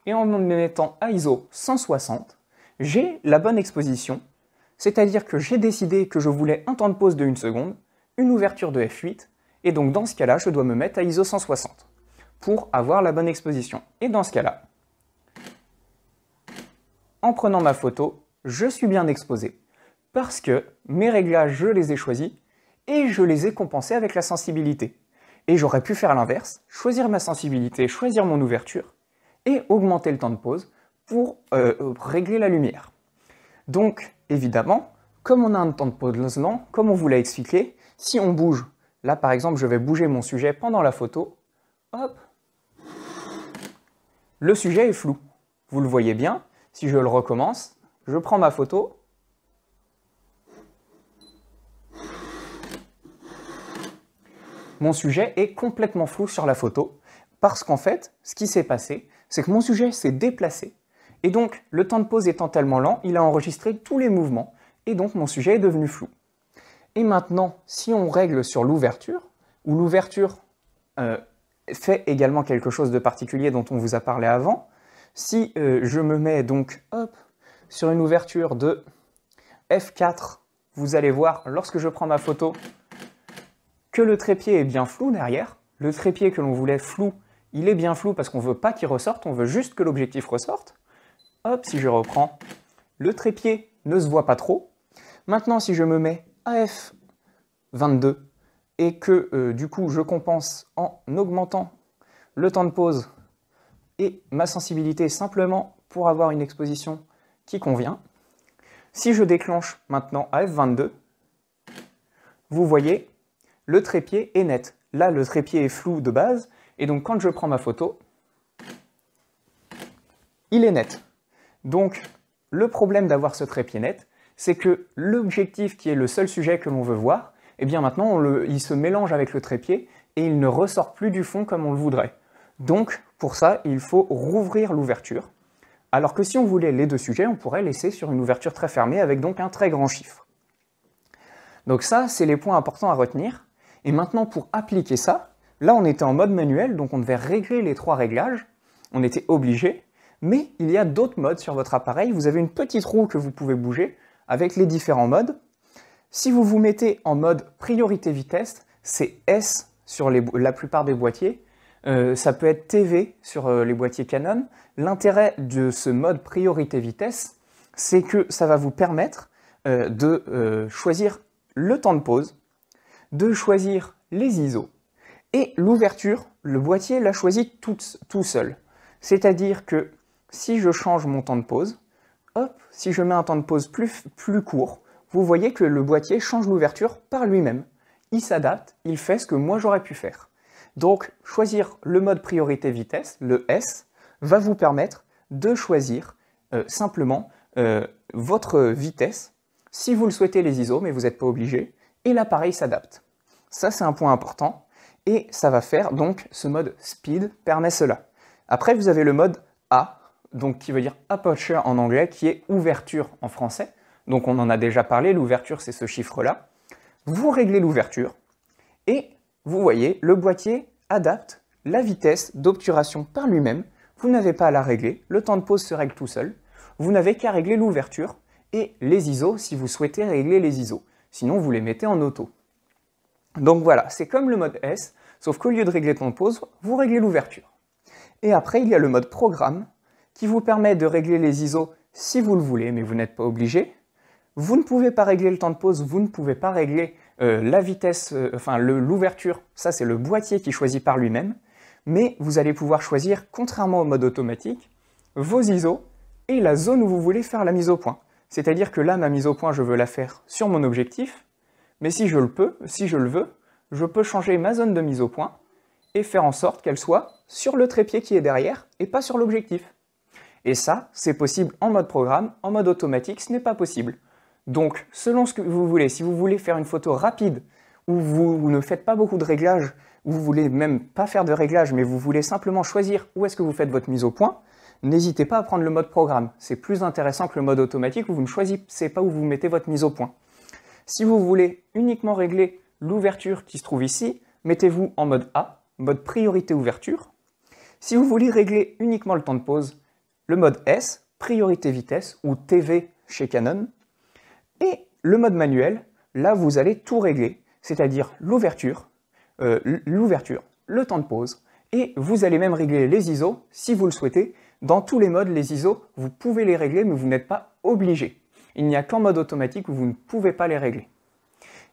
Et en me mettant à ISO 160, j'ai la bonne exposition. C'est-à-dire que j'ai décidé que je voulais un temps de pause de 1 seconde, une ouverture de F8, et donc dans ce cas-là, je dois me mettre à ISO 160 pour avoir la bonne exposition. Et dans ce cas-là, en prenant ma photo, je suis bien exposé. Parce que mes réglages, je les ai choisis et je les ai compensés avec la sensibilité. Et j'aurais pu faire l'inverse, choisir ma sensibilité, choisir mon ouverture et augmenter le temps de pause pour euh, régler la lumière. Donc, évidemment, comme on a un temps de pause lent, comme on vous l'a expliqué, si on bouge, là par exemple, je vais bouger mon sujet pendant la photo, hop, le sujet est flou. Vous le voyez bien, si je le recommence, je prends ma photo, mon sujet est complètement flou sur la photo, parce qu'en fait, ce qui s'est passé, c'est que mon sujet s'est déplacé, et donc le temps de pause étant tellement lent, il a enregistré tous les mouvements, et donc mon sujet est devenu flou. Et maintenant, si on règle sur l'ouverture, où l'ouverture euh, fait également quelque chose de particulier dont on vous a parlé avant, si euh, je me mets donc hop, sur une ouverture de F4, vous allez voir, lorsque je prends ma photo, que le trépied est bien flou derrière. Le trépied que l'on voulait flou, il est bien flou parce qu'on ne veut pas qu'il ressorte, on veut juste que l'objectif ressorte. Hop, si je reprends, le trépied ne se voit pas trop. Maintenant, si je me mets à f 22 et que euh, du coup je compense en augmentant le temps de pause et ma sensibilité simplement pour avoir une exposition qui convient. Si je déclenche maintenant à F22, vous voyez, le trépied est net. Là, le trépied est flou de base, et donc quand je prends ma photo, il est net. Donc, le problème d'avoir ce trépied net, c'est que l'objectif qui est le seul sujet que l'on veut voir, eh bien maintenant, il se mélange avec le trépied et il ne ressort plus du fond comme on le voudrait. Donc, pour ça, il faut rouvrir l'ouverture. Alors que si on voulait les deux sujets, on pourrait laisser sur une ouverture très fermée avec donc un très grand chiffre. Donc ça, c'est les points importants à retenir. Et maintenant, pour appliquer ça, là, on était en mode manuel, donc on devait régler les trois réglages. On était obligé. Mais il y a d'autres modes sur votre appareil. Vous avez une petite roue que vous pouvez bouger avec les différents modes. Si vous vous mettez en mode priorité vitesse, c'est S sur la plupart des boîtiers. Euh, ça peut être TV sur euh, les boîtiers Canon. L'intérêt de ce mode priorité vitesse, c'est que ça va vous permettre euh, de choisir le temps de pause, de choisir les ISO. Et l'ouverture, le boîtier l'a choisi tout, seul. C'est-à-dire que si je change mon temps de pause, hop, si je mets un temps de pause plus, plus court, vous voyez que le boîtier change l'ouverture par lui-même. Il s'adapte, il fait ce que moi j'aurais pu faire. Donc, choisir le mode priorité vitesse, le S, va vous permettre de choisir euh, simplement euh, votre vitesse, si vous le souhaitez les ISO, mais vous n'êtes pas obligé, et l'appareil s'adapte. Ça, c'est un point important. Et ça va faire, donc, ce mode speed permet cela. Après, vous avez le mode A, donc qui veut dire aperture en anglais, qui est ouverture en français. Donc, on en a déjà parlé, l'ouverture, c'est ce chiffre-là. Vous réglez l'ouverture et vous voyez, le boîtier adapte la vitesse d'obturation par lui-même. Vous n'avez pas à la régler, le temps de pause se règle tout seul. Vous n'avez qu'à régler l'ouverture et les ISO si vous souhaitez régler les ISO. Sinon, vous les mettez en auto. Donc voilà, c'est comme le mode S, sauf qu'au lieu de régler ton pause, vous réglez l'ouverture. Et après, il y a le mode programme, qui vous permet de régler les ISO si vous le voulez, mais vous n'êtes pas obligé. Vous ne pouvez pas régler le temps de pause, vous ne pouvez pas régler euh, la vitesse, euh, enfin l'ouverture, ça c'est le boîtier qui choisit par lui-même, mais vous allez pouvoir choisir, contrairement au mode automatique, vos ISO et la zone où vous voulez faire la mise au point. C'est-à-dire que là, ma mise au point, je veux la faire sur mon objectif, mais si je le peux, si je le veux, je peux changer ma zone de mise au point et faire en sorte qu'elle soit sur le trépied qui est derrière et pas sur l'objectif. Et ça, c'est possible en mode programme, en mode automatique, ce n'est pas possible. Donc, selon ce que vous voulez, si vous voulez faire une photo rapide, où vous ne faites pas beaucoup de réglages, où vous voulez même pas faire de réglages, mais vous voulez simplement choisir où est-ce que vous faites votre mise au point, n'hésitez pas à prendre le mode programme. C'est plus intéressant que le mode automatique où vous ne choisissez pas où vous mettez votre mise au point. Si vous voulez uniquement régler l'ouverture qui se trouve ici, mettez-vous en mode A, mode priorité ouverture. Si vous voulez régler uniquement le temps de pause, le mode S, priorité vitesse ou TV chez Canon. Et le mode manuel, là vous allez tout régler, c'est-à-dire l'ouverture, euh, l'ouverture, le temps de pause, et vous allez même régler les ISO si vous le souhaitez. Dans tous les modes, les ISO, vous pouvez les régler, mais vous n'êtes pas obligé il n'y a qu'en mode automatique où vous ne pouvez pas les régler.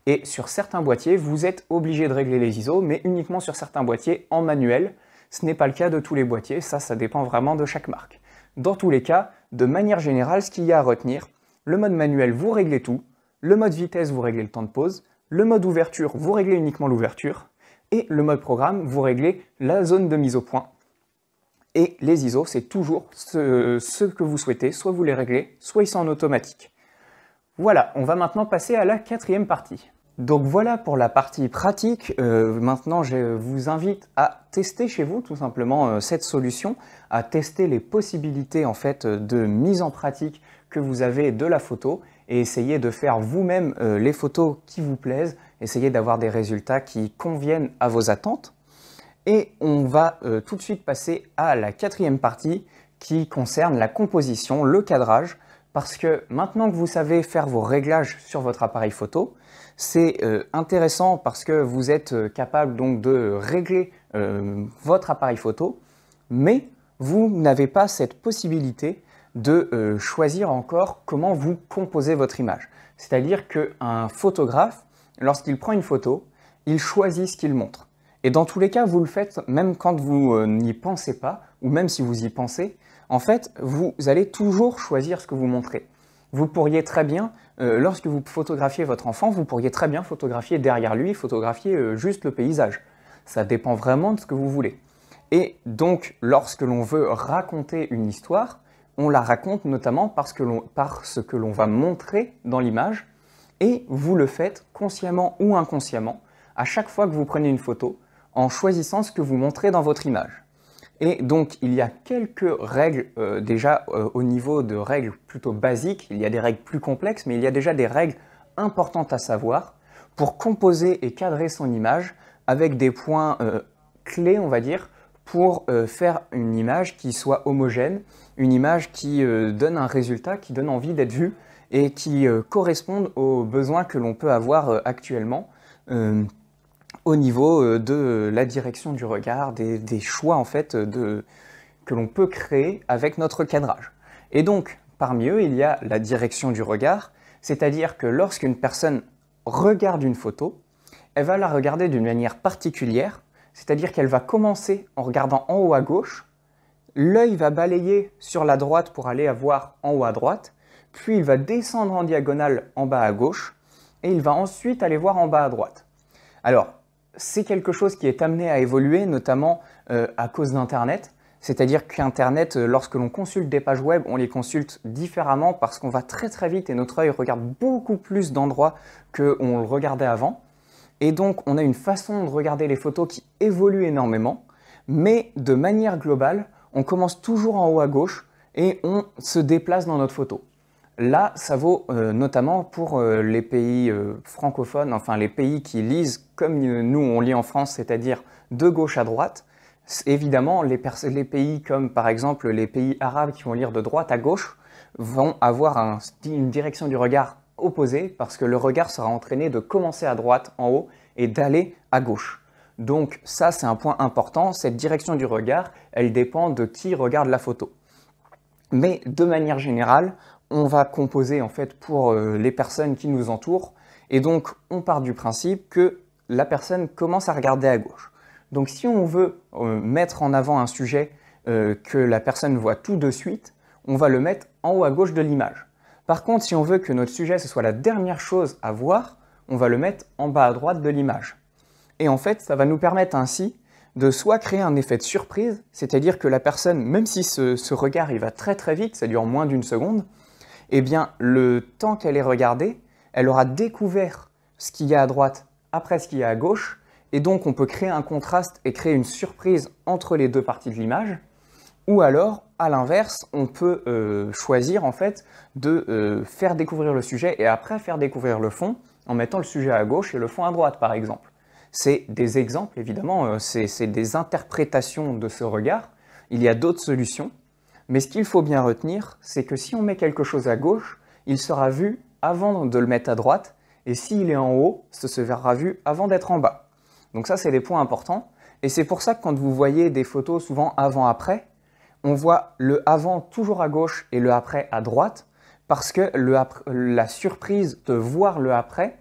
Et sur certains boîtiers, vous êtes obligé de régler les ISO, mais uniquement sur certains boîtiers en manuel. Ce n'est pas le cas de tous les boîtiers, ça, ça dépend vraiment de chaque marque. Dans tous les cas, de manière générale, ce qu'il y a à retenir, le mode manuel, vous réglez tout, le mode vitesse, vous réglez le temps de pause, le mode ouverture, vous réglez uniquement l'ouverture, et le mode programme, vous réglez la zone de mise au point. Et les ISO, c'est toujours ce, que vous souhaitez, soit vous les réglez, soit ils sont en automatique. Voilà, on va maintenant passer à la quatrième partie. Donc voilà pour la partie pratique. Euh, maintenant, je vous invite à tester chez vous tout simplement euh, cette solution, à tester les possibilités en fait euh, de mise en pratique que vous avez de la photo et essayer de faire vous-même les photos qui vous plaisent, essayer d'avoir des résultats qui conviennent à vos attentes. Et on va tout de suite passer à la quatrième partie qui concerne la composition, le cadrage. Parce que maintenant que vous savez faire vos réglages sur votre appareil photo, c'est euh, intéressant parce que vous êtes euh, capable donc de régler euh, votre appareil photo, mais vous n'avez pas cette possibilité de choisir encore comment vous composez votre image. C'est-à-dire qu'un photographe, lorsqu'il prend une photo, il choisit ce qu'il montre. Et dans tous les cas, vous le faites même quand vous n'y pensez pas, ou même si vous y pensez, en fait, vous allez toujours choisir ce que vous montrez. Vous pourriez très bien, euh, lorsque vous photographiez votre enfant, vous pourriez très bien photographier derrière lui, photographier euh, juste le paysage. Ça dépend vraiment de ce que vous voulez. Et donc, lorsque l'on veut raconter une histoire, on la raconte notamment parce que par ce que l'on va montrer dans l'image, et vous le faites consciemment ou inconsciemment à chaque fois que vous prenez une photo, en choisissant ce que vous montrez dans votre image. Et donc, il y a quelques règles euh, déjà euh, au niveau de règles plutôt basiques, il y a des règles plus complexes, mais il y a déjà des règles importantes à savoir pour composer et cadrer son image avec des points euh, clés, on va dire, pour faire une image qui soit homogène, une image qui donne un résultat, qui donne envie d'être vue et qui corresponde aux besoins que l'on peut avoir actuellement au niveau euh, de la direction du regard, des, choix en fait euh, de, que l'on peut créer avec notre cadrage. Et donc, parmi eux, il y a la direction du regard, c'est-à-dire que lorsqu'une personne regarde une photo, elle va la regarder d'une manière particulière, c'est-à-dire qu'elle va commencer en regardant en haut à gauche, l'œil va balayer sur la droite pour aller voir en haut à droite, puis il va descendre en diagonale en bas à gauche, et il va ensuite aller voir en bas à droite. Alors, c'est quelque chose qui est amené à évoluer, notamment euh, à cause d'Internet. C'est-à-dire qu'Internet, euh, lorsque l'on consulte des pages web, on les consulte différemment parce qu'on va très très vite et notre œil regarde beaucoup plus d'endroits qu'on le regardait avant. Et donc on a une façon de regarder les photos qui évolue énormément, mais de manière globale, on commence toujours en haut à gauche et on se déplace dans notre photo. Là, ça vaut euh, notamment pour euh, les pays euh, francophones, enfin les pays qui lisent comme nous on lit en France, c'est-à-dire de gauche à droite. Évidemment, les, pays comme par exemple les pays arabes qui vont lire de droite à gauche vont avoir une direction du regard opposée parce que le regard sera entraîné de commencer à droite en haut et d'aller à gauche. Donc ça, c'est un point important. Cette direction du regard, elle dépend de qui regarde la photo. Mais de manière générale, on va composer en fait pour euh, les personnes qui nous entourent. Et donc, on part du principe que la personne commence à regarder à gauche. Donc, si on veut euh, mettre en avant un sujet euh, que la personne voit tout de suite, on va le mettre en haut à gauche de l'image. Par contre, si on veut que notre sujet, ce soit la dernière chose à voir, on va le mettre en bas à droite de l'image. Et en fait, ça va nous permettre ainsi de soit créer un effet de surprise, c'est-à-dire que la personne, même si ce, ce, regard il va très très vite, ça dure moins d'une seconde, eh bien, le temps qu'elle est regardée, elle aura découvert ce qu'il y a à droite après ce qu'il y a à gauche, et donc on peut créer un contraste et créer une surprise entre les deux parties de l'image, ou alors, à l'inverse, on peut euh, choisir en fait de euh, faire découvrir le sujet et après faire découvrir le fond en mettant le sujet à gauche et le fond à droite, par exemple. C'est des exemples, évidemment, euh, c'est des interprétations de ce regard. Il y a d'autres solutions, mais ce qu'il faut bien retenir, c'est que si on met quelque chose à gauche, il sera vu avant de le mettre à droite, et s'il est en haut, ce se verra vu avant d'être en bas. Donc ça, c'est des points importants, et c'est pour ça que quand vous voyez des photos souvent avant-après, on voit le avant toujours à gauche et le après à droite, parce que la surprise de voir le après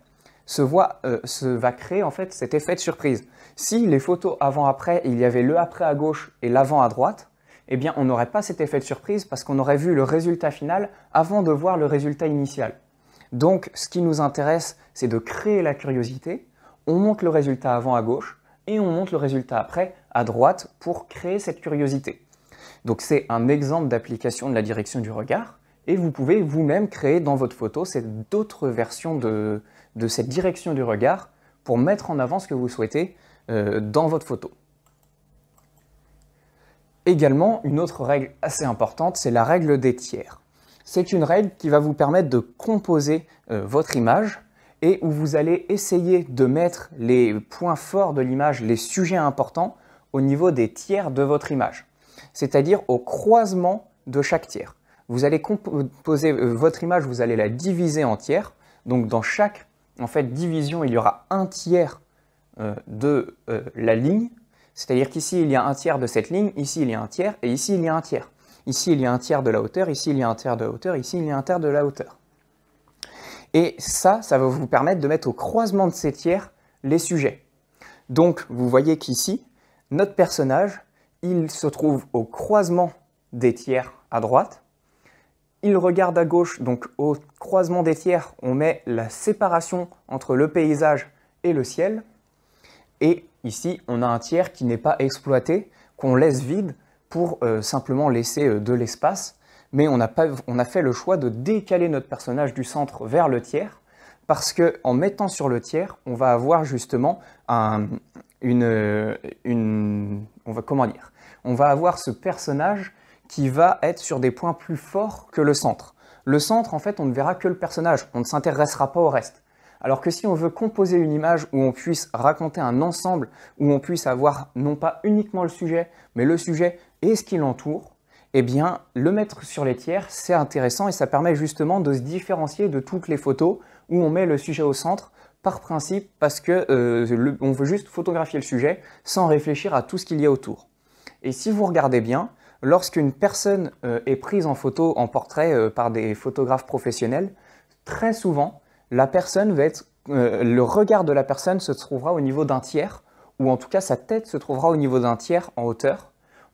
se, voit, euh, se va créer en fait cet effet de surprise. Si les photos avant-après, il y avait le après à gauche et l'avant à droite, eh bien on n'aurait pas cet effet de surprise parce qu'on aurait vu le résultat final avant de voir le résultat initial. Donc ce qui nous intéresse, c'est de créer la curiosité, on monte le résultat avant à gauche et on monte le résultat après à droite pour créer cette curiosité. Donc c'est un exemple d'application de la direction du regard et vous pouvez vous-même créer dans votre photo d'autres versions de, de, cette direction du regard pour mettre en avant ce que vous souhaitez euh, dans votre photo. Également, une autre règle assez importante, c'est la règle des tiers. C'est une règle qui va vous permettre de composer euh, votre image et où vous allez essayer de mettre les points forts de l'image, les sujets importants, au niveau des tiers de votre image, c'est-à-dire au croisement de chaque tiers. Vous allez composer euh, votre image, vous allez la diviser en tiers, donc dans chaque en fait, division, il y aura un tiers euh, de la ligne c'est-à-dire qu'ici, il y a un tiers de cette ligne, ici, il y a un tiers, et ici, il y a un tiers. Ici, il y a un tiers de la hauteur, ici, il y a un tiers de la hauteur, ici, il y a un tiers de la hauteur. Et ça, ça va vous permettre de mettre au croisement de ces tiers les sujets. Donc, vous voyez qu'ici, notre personnage, il se trouve au croisement des tiers à droite. Il regarde à gauche, donc au croisement des tiers, on met la séparation entre le paysage et le ciel. Et Ici, on a un tiers qui n'est pas exploité, qu'on laisse vide pour euh, simplement laisser euh, de l'espace, mais on a, fait le choix de décaler notre personnage du centre vers le tiers, parce qu'en mettant sur le tiers, on va avoir justement une, on va comment dire, on va avoir ce personnage qui va être sur des points plus forts que le centre. Le centre, en fait, on ne verra que le personnage, on ne s'intéressera pas au reste. Alors que si on veut composer une image où on puisse raconter un ensemble, où on puisse avoir non pas uniquement le sujet, mais le sujet et ce qui l'entoure, eh bien, le mettre sur les tiers, c'est intéressant et ça permet justement de se différencier de toutes les photos où on met le sujet au centre par principe parce que euh, veut juste photographier le sujet sans réfléchir à tout ce qu'il y a autour. Et si vous regardez bien, lorsqu'une personne euh, est prise en photo, en portrait euh, par des photographes professionnels, très souvent, la personne va être, euh, le regard de la personne se trouvera au niveau d'un tiers, ou en tout cas sa tête se trouvera au niveau d'un tiers en hauteur.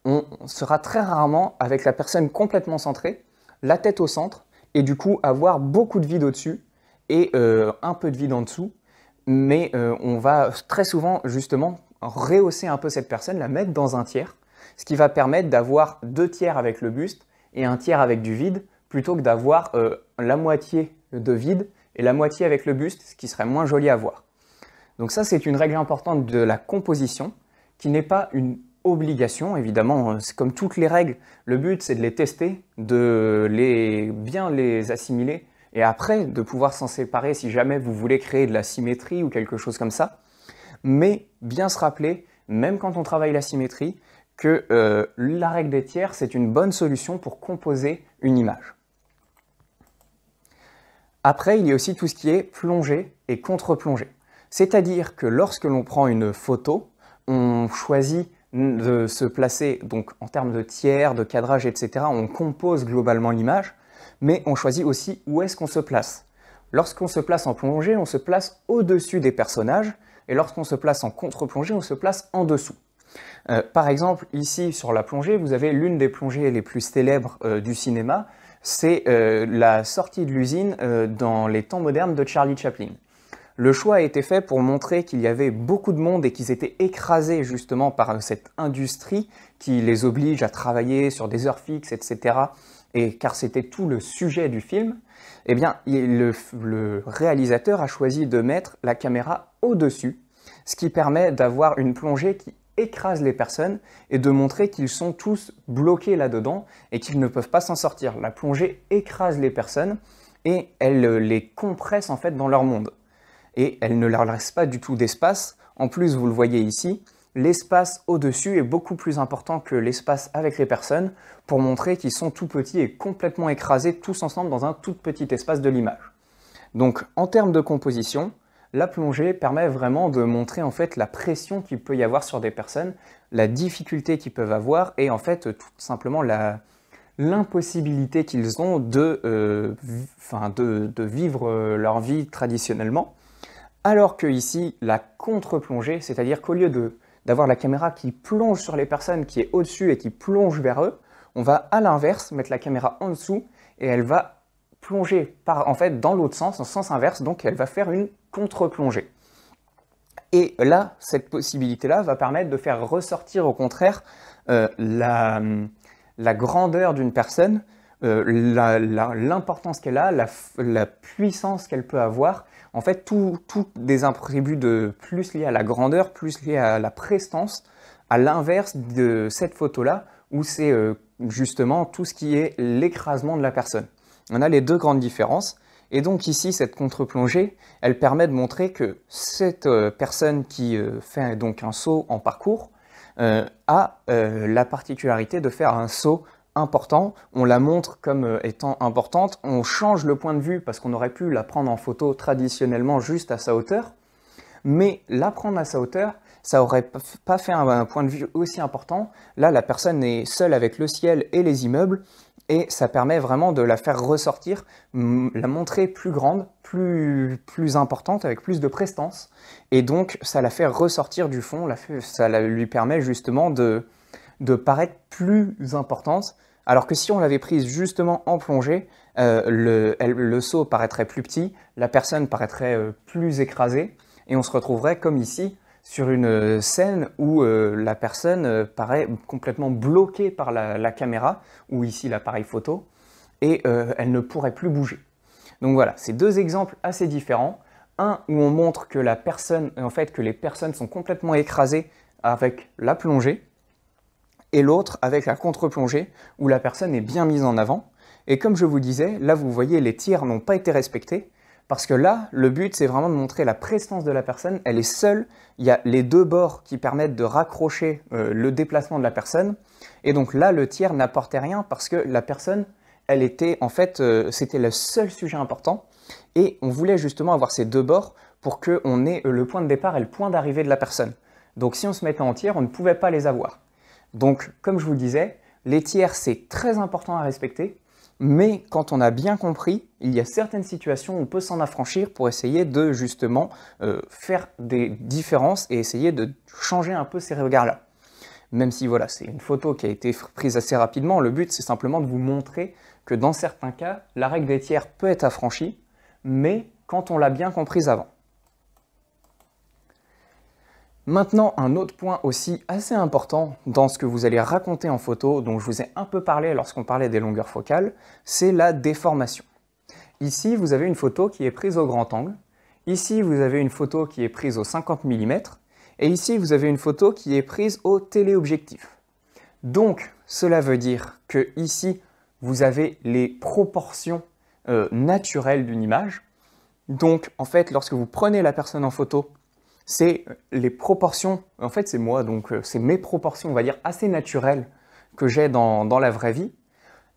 On sera très rarement avec la personne complètement centrée, la tête au centre, et du coup avoir beaucoup de vide au-dessus et euh, un peu de vide en dessous. Mais euh, on va très souvent justement rehausser un peu cette personne, la mettre dans un tiers, ce qui va permettre d'avoir deux tiers avec le buste et un tiers avec du vide, plutôt que d'avoir la moitié de vide et la moitié avec le buste, ce qui serait moins joli à voir. Donc ça, c'est une règle importante de la composition, qui n'est pas une obligation, évidemment, c'est comme toutes les règles, le but c'est de les tester, de les bien les assimiler, et après de pouvoir s'en séparer si jamais vous voulez créer de la symétrie ou quelque chose comme ça. Mais bien se rappeler, même quand on travaille la symétrie, que euh, la règle des tiers, c'est une bonne solution pour composer une image. Après, il y a aussi tout ce qui est plongée et contre-plongée. C'est-à-dire que lorsque l'on prend une photo, on choisit de se placer donc en termes de tiers, de cadrage, etc. On compose globalement l'image, mais on choisit aussi où est-ce qu'on se place. Lorsqu'on se place en plongée, on se place au-dessus des personnages, et lorsqu'on se place en contre-plongée, on se place en dessous. Euh, par exemple, ici sur la plongée, vous avez l'une des plongées les plus célèbres euh, du cinéma, c'est euh, la sortie de l'usine euh, dans les temps modernes de Charlie Chaplin. Le choix a été fait pour montrer qu'il y avait beaucoup de monde et qu'ils étaient écrasés justement par euh, cette industrie qui les oblige à travailler sur des heures fixes, etc. Et car c'était tout le sujet du film, eh bien, le réalisateur a choisi de mettre la caméra au-dessus, ce qui permet d'avoir une plongée qui Écrase les personnes et de montrer qu'ils sont tous bloqués là-dedans et qu'ils ne peuvent pas s'en sortir. La plongée écrase les personnes et elle euh, les compresse en fait dans leur monde. Et elle ne leur laisse pas du tout d'espace. En plus, vous le voyez ici, l'espace au-dessus est beaucoup plus important que l'espace avec les personnes pour montrer qu'ils sont tout petits et complètement écrasés tous ensemble dans un tout petit espace de l'image. Donc en termes de composition, la plongée permet vraiment de montrer en fait la pression qu'il peut y avoir sur des personnes, la difficulté qu'ils peuvent avoir et en fait tout simplement la, l'impossibilité qu'ils ont de, euh, de, vivre euh, leur vie traditionnellement. Alors que ici, la contre-plongée, c'est-à-dire qu'au lieu de, d'avoir la caméra qui plonge sur les personnes, qui est au-dessus et qui plonge vers eux, on va à l'inverse mettre la caméra en dessous et elle va plonger par, en fait dans l'autre sens, en sens inverse, donc elle va faire une contre-plongée. Et là, cette possibilité-là va permettre de faire ressortir au contraire euh, la, grandeur d'une personne, euh, l'importance qu'elle a, la, puissance qu'elle peut avoir. En fait, tout, des attributs de plus liés à la grandeur, plus liés à la prestance, à l'inverse de cette photo-là, où c'est euh, justement tout ce qui est l'écrasement de la personne. On a les deux grandes différences. Et donc ici, cette contre-plongée, elle permet de montrer que cette euh, personne qui euh, fait donc un saut en parcours euh, a la particularité de faire un saut important, on la montre comme étant importante, on change le point de vue parce qu'on aurait pu la prendre en photo traditionnellement juste à sa hauteur, mais la prendre à sa hauteur, ça n'aurait pas fait un point de vue aussi important. Là, la personne est seule avec le ciel et les immeubles, et ça permet vraiment de la faire ressortir, la montrer plus grande, plus, plus importante, avec plus de prestance. Et donc, ça la fait ressortir du fond, ça lui permet justement de, paraître plus importante. Alors que si on l'avait prise justement en plongée, euh, le, elle, saut paraîtrait plus petit, la personne paraîtrait euh, plus écrasée, et on se retrouverait comme ici sur une euh, scène où euh, la personne euh, paraît complètement bloquée par la, caméra, ou ici l'appareil photo, et elle ne pourrait plus bouger. Donc voilà, c'est deux exemples assez différents. Un où on montre que la personne, en fait, que les personnes sont complètement écrasées avec la plongée, et l'autre avec la contre-plongée, où la personne est bien mise en avant. Et comme je vous disais, là vous voyez, les tirs n'ont pas été respectés, parce que là, le but, c'est vraiment de montrer la présence de la personne. Elle est seule. Il y a les deux bords qui permettent de raccrocher euh, le déplacement de la personne. Et donc là, le tiers n'apportait rien parce que la personne, elle était, en fait, euh, c'était le seul sujet important. Et on voulait justement avoir ces deux bords pour qu'on ait euh, le point de départ et le point d'arrivée de la personne. Donc si on se mettait en tiers, on ne pouvait pas les avoir. Donc, comme je vous le disais, les tiers, c'est très important à respecter mais quand on a bien compris, il y a certaines situations où on peut s'en affranchir pour essayer de justement euh, faire des différences et essayer de changer un peu ces regards-là. Même si voilà, c'est une photo qui a été prise assez rapidement, le but c'est simplement de vous montrer que dans certains cas, la règle des tiers peut être affranchie, mais quand on l'a bien comprise avant. Maintenant, un autre point aussi assez important dans ce que vous allez raconter en photo, dont je vous ai un peu parlé lorsqu'on parlait des longueurs focales, c'est la déformation. Ici, vous avez une photo qui est prise au grand angle, ici, vous avez une photo qui est prise au 50 mm, et ici, vous avez une photo qui est prise au téléobjectif. Donc, cela veut dire que ici, vous avez les proportions euh, naturelles d'une image. Donc, en fait, lorsque vous prenez la personne en photo c'est les proportions, en fait c'est moi, donc euh, c'est mes proportions, on va dire, assez naturelles que j'ai dans, la vraie vie.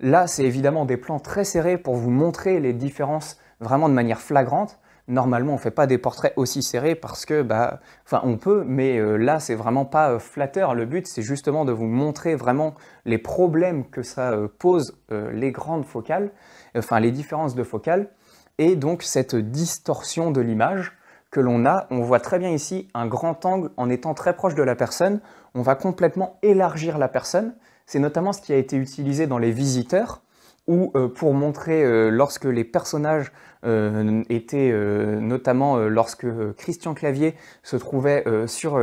Là, c'est évidemment des plans très serrés pour vous montrer les différences vraiment de manière flagrante. Normalement, on ne fait pas des portraits aussi serrés parce que, bah, enfin, on peut, mais euh, là, c'est vraiment pas euh, flatteur. Le but, c'est justement de vous montrer vraiment les problèmes que ça pose les grandes focales, enfin, les différences de focales, et donc cette distorsion de l'image que l'on a, on voit très bien ici un grand angle en étant très proche de la personne, on va complètement élargir la personne. C'est notamment ce qui a été utilisé dans les visiteurs, ou euh, pour montrer euh, lorsque les personnages euh, étaient, notamment lorsque Christian Clavier se trouvait sur,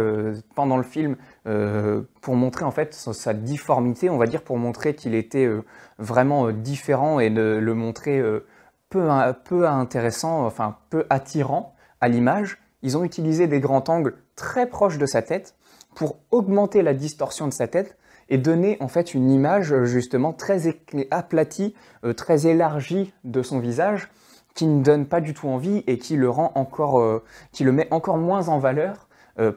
pendant le film, pour montrer en fait sa difformité, on va dire, pour montrer qu'il était vraiment différent et de le montrer peu, peu intéressant, enfin peu attirant. À l'image, ils ont utilisé des grands angles très proches de sa tête pour augmenter la distorsion de sa tête et donner en fait une image euh, justement très aplatie, euh, très élargie de son visage qui ne donne pas du tout envie et qui le rend encore, euh, qui le met encore moins en valeur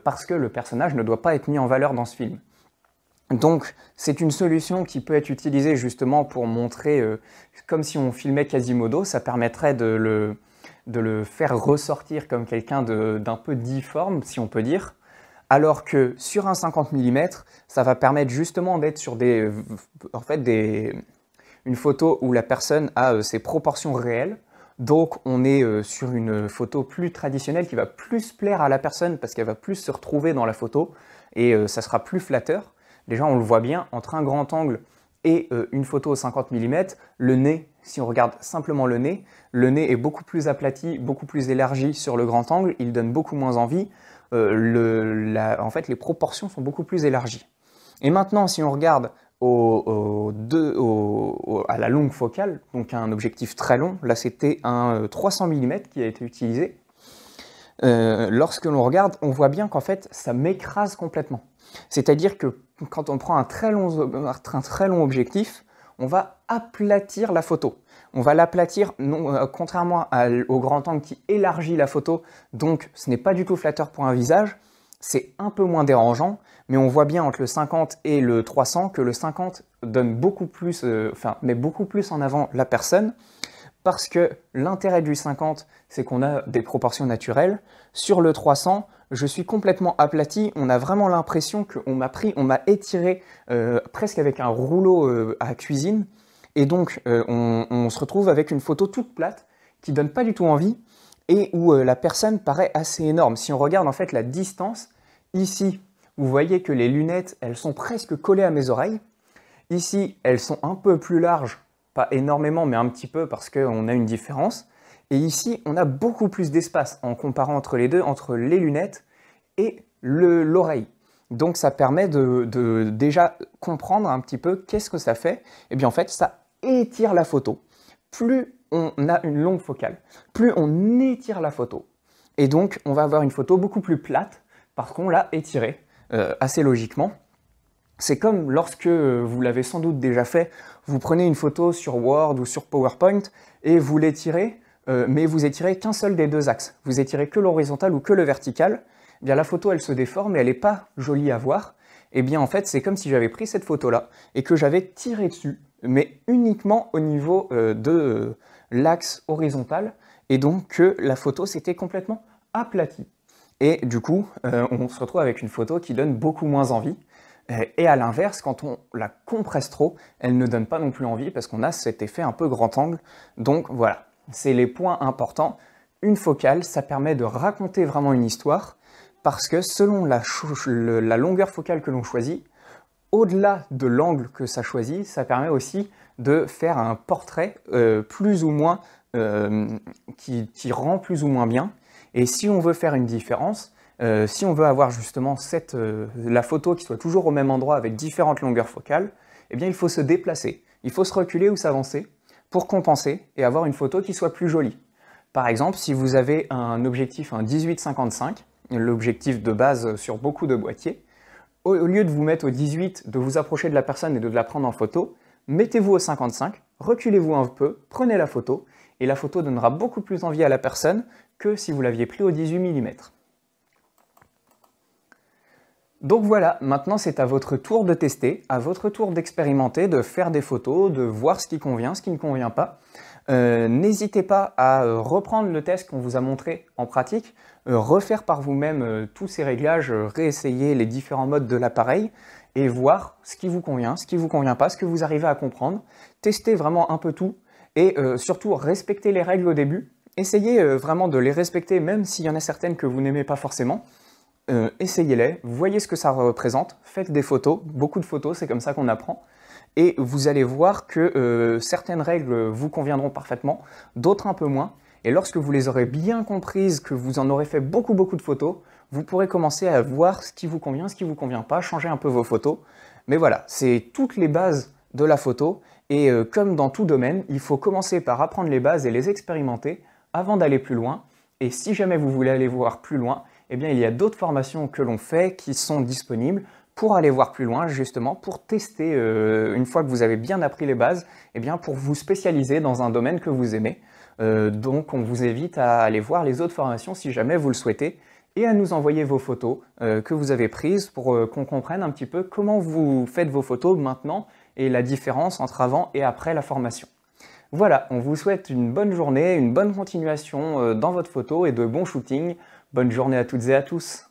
parce que le personnage ne doit pas être mis en valeur dans ce film. Donc c'est une solution qui peut être utilisée justement pour montrer, comme si on filmait Quasimodo, ça permettrait de le, de le faire ressortir comme quelqu'un d'un peu difforme, si on peut dire, alors que sur un 50 mm, ça va permettre justement d'être sur des, en fait des, une photo où la personne a euh, ses proportions réelles. Donc on est euh, sur une photo plus traditionnelle qui va plus plaire à la personne parce qu'elle va plus se retrouver dans la photo et euh, ça sera plus flatteur. Déjà on le voit bien, entre un grand angle et une photo au 50 mm, le nez si on regarde simplement le nez, le nez est beaucoup plus aplati, beaucoup plus élargi sur le grand angle, il donne beaucoup moins envie. Euh, en fait, les proportions sont beaucoup plus élargies. Et maintenant, si on regarde à la longue focale, donc un objectif très long, là c'était un 300 euh, mm qui a été utilisé, euh, lorsque l'on regarde, on voit bien qu'en fait, ça m'écrase complètement. C'est-à-dire que quand on prend un très un très long objectif, on va aplatir la photo. On va l'aplatir, non, euh, contrairement au grand angle qui élargit la photo, donc ce n'est pas du tout flatteur pour un visage, c'est un peu moins dérangeant, mais on voit bien entre le 50 et le 300 que le 50 donne beaucoup plus, euh, enfin, met beaucoup plus en avant la personne, parce que l'intérêt du 50, c'est qu'on a des proportions naturelles. Sur le 300, je suis complètement aplati, on a vraiment l'impression qu'on m'a pris, on m'a étiré euh, presque avec un rouleau euh, à cuisine, et donc euh, on, on, se retrouve avec une photo toute plate qui donne pas du tout envie et où la personne paraît assez énorme. Si on regarde en fait la distance, ici, vous voyez que les lunettes, elles sont presque collées à mes oreilles. Ici, elles sont un peu plus larges, pas énormément, mais un petit peu parce qu'on a une différence. Et ici, on a beaucoup plus d'espace en comparant entre les deux, entre les lunettes et l'oreille. Donc ça permet de, déjà comprendre un petit peu qu'est-ce que ça fait. Et bien en fait, ça étire la photo. Plus on a une longue focale, plus on étire la photo. Et donc on va avoir une photo beaucoup plus plate parce qu'on l'a étirée euh, assez logiquement. C'est comme lorsque vous l'avez sans doute déjà fait, vous prenez une photo sur Word ou sur PowerPoint et vous l'étirez euh, mais vous étirez qu'un seul des deux axes, vous étirez que l'horizontal ou que le vertical, eh bien la photo elle se déforme et elle n'est pas jolie à voir. Et eh bien en fait c'est comme si j'avais pris cette photo là et que j'avais tiré dessus, mais uniquement au niveau euh, de euh, l'axe horizontal et donc que la photo s'était complètement aplatie. Et du coup on se retrouve avec une photo qui donne beaucoup moins envie. Et à l'inverse, quand on la compresse trop, elle ne donne pas non plus envie parce qu'on a cet effet un peu grand angle. Donc voilà c'est les points importants. Une focale, ça permet de raconter vraiment une histoire, parce que selon la, longueur focale que l'on choisit, au-delà de l'angle que ça choisit, ça permet aussi de faire un portrait euh, plus ou moins euh, qui, rend plus ou moins bien. Et si on veut faire une différence, euh, si on veut avoir justement la photo qui soit toujours au même endroit avec différentes longueurs focales, eh bien il faut se déplacer, il faut se reculer ou s'avancer pour compenser et avoir une photo qui soit plus jolie. Par exemple, si vous avez un objectif un 18-55, l'objectif de base sur beaucoup de boîtiers, au, lieu de vous mettre au 18, de vous approcher de la personne et de la prendre en photo, mettez-vous au 55, reculez-vous un peu, prenez la photo, et la photo donnera beaucoup plus envie à la personne que si vous l'aviez pris au 18 mm. Donc voilà, maintenant c'est à votre tour de tester, à votre tour d'expérimenter, de faire des photos, de voir ce qui convient, ce qui ne convient pas. Euh, n'hésitez pas à reprendre le test qu'on vous a montré en pratique, euh, refaire par vous-même euh, tous ces réglages, réessayer les différents modes de l'appareil et voir ce qui vous convient, ce qui vous convient pas, ce que vous arrivez à comprendre. Testez vraiment un peu tout et surtout respectez les règles au début. Essayez vraiment de les respecter même s'il y en a certaines que vous n'aimez pas forcément. Euh, essayez-les, voyez ce que ça représente, faites des photos, beaucoup de photos, c'est comme ça qu'on apprend, et vous allez voir que euh, certaines règles vous conviendront parfaitement, d'autres un peu moins, et lorsque vous les aurez bien comprises, que vous en aurez fait beaucoup beaucoup de photos, vous pourrez commencer à voir ce qui vous convient, ce qui vous convient pas, changer un peu vos photos, mais voilà, c'est toutes les bases de la photo, et euh, comme dans tout domaine, il faut commencer par apprendre les bases et les expérimenter avant d'aller plus loin, et si jamais vous voulez aller voir plus loin, eh bien, il y a d'autres formations que l'on fait qui sont disponibles pour aller voir plus loin, justement, pour tester, euh, une fois que vous avez bien appris les bases, eh bien, pour vous spécialiser dans un domaine que vous aimez. Euh, donc, on vous invite à aller voir les autres formations si jamais vous le souhaitez et à nous envoyer vos photos euh, que vous avez prises pour qu'on comprenne un petit peu comment vous faites vos photos maintenant et la différence entre avant et après la formation. Voilà, on vous souhaite une bonne journée, une bonne continuation dans votre photo et de bons shootings. Bonne journée à toutes et à tous.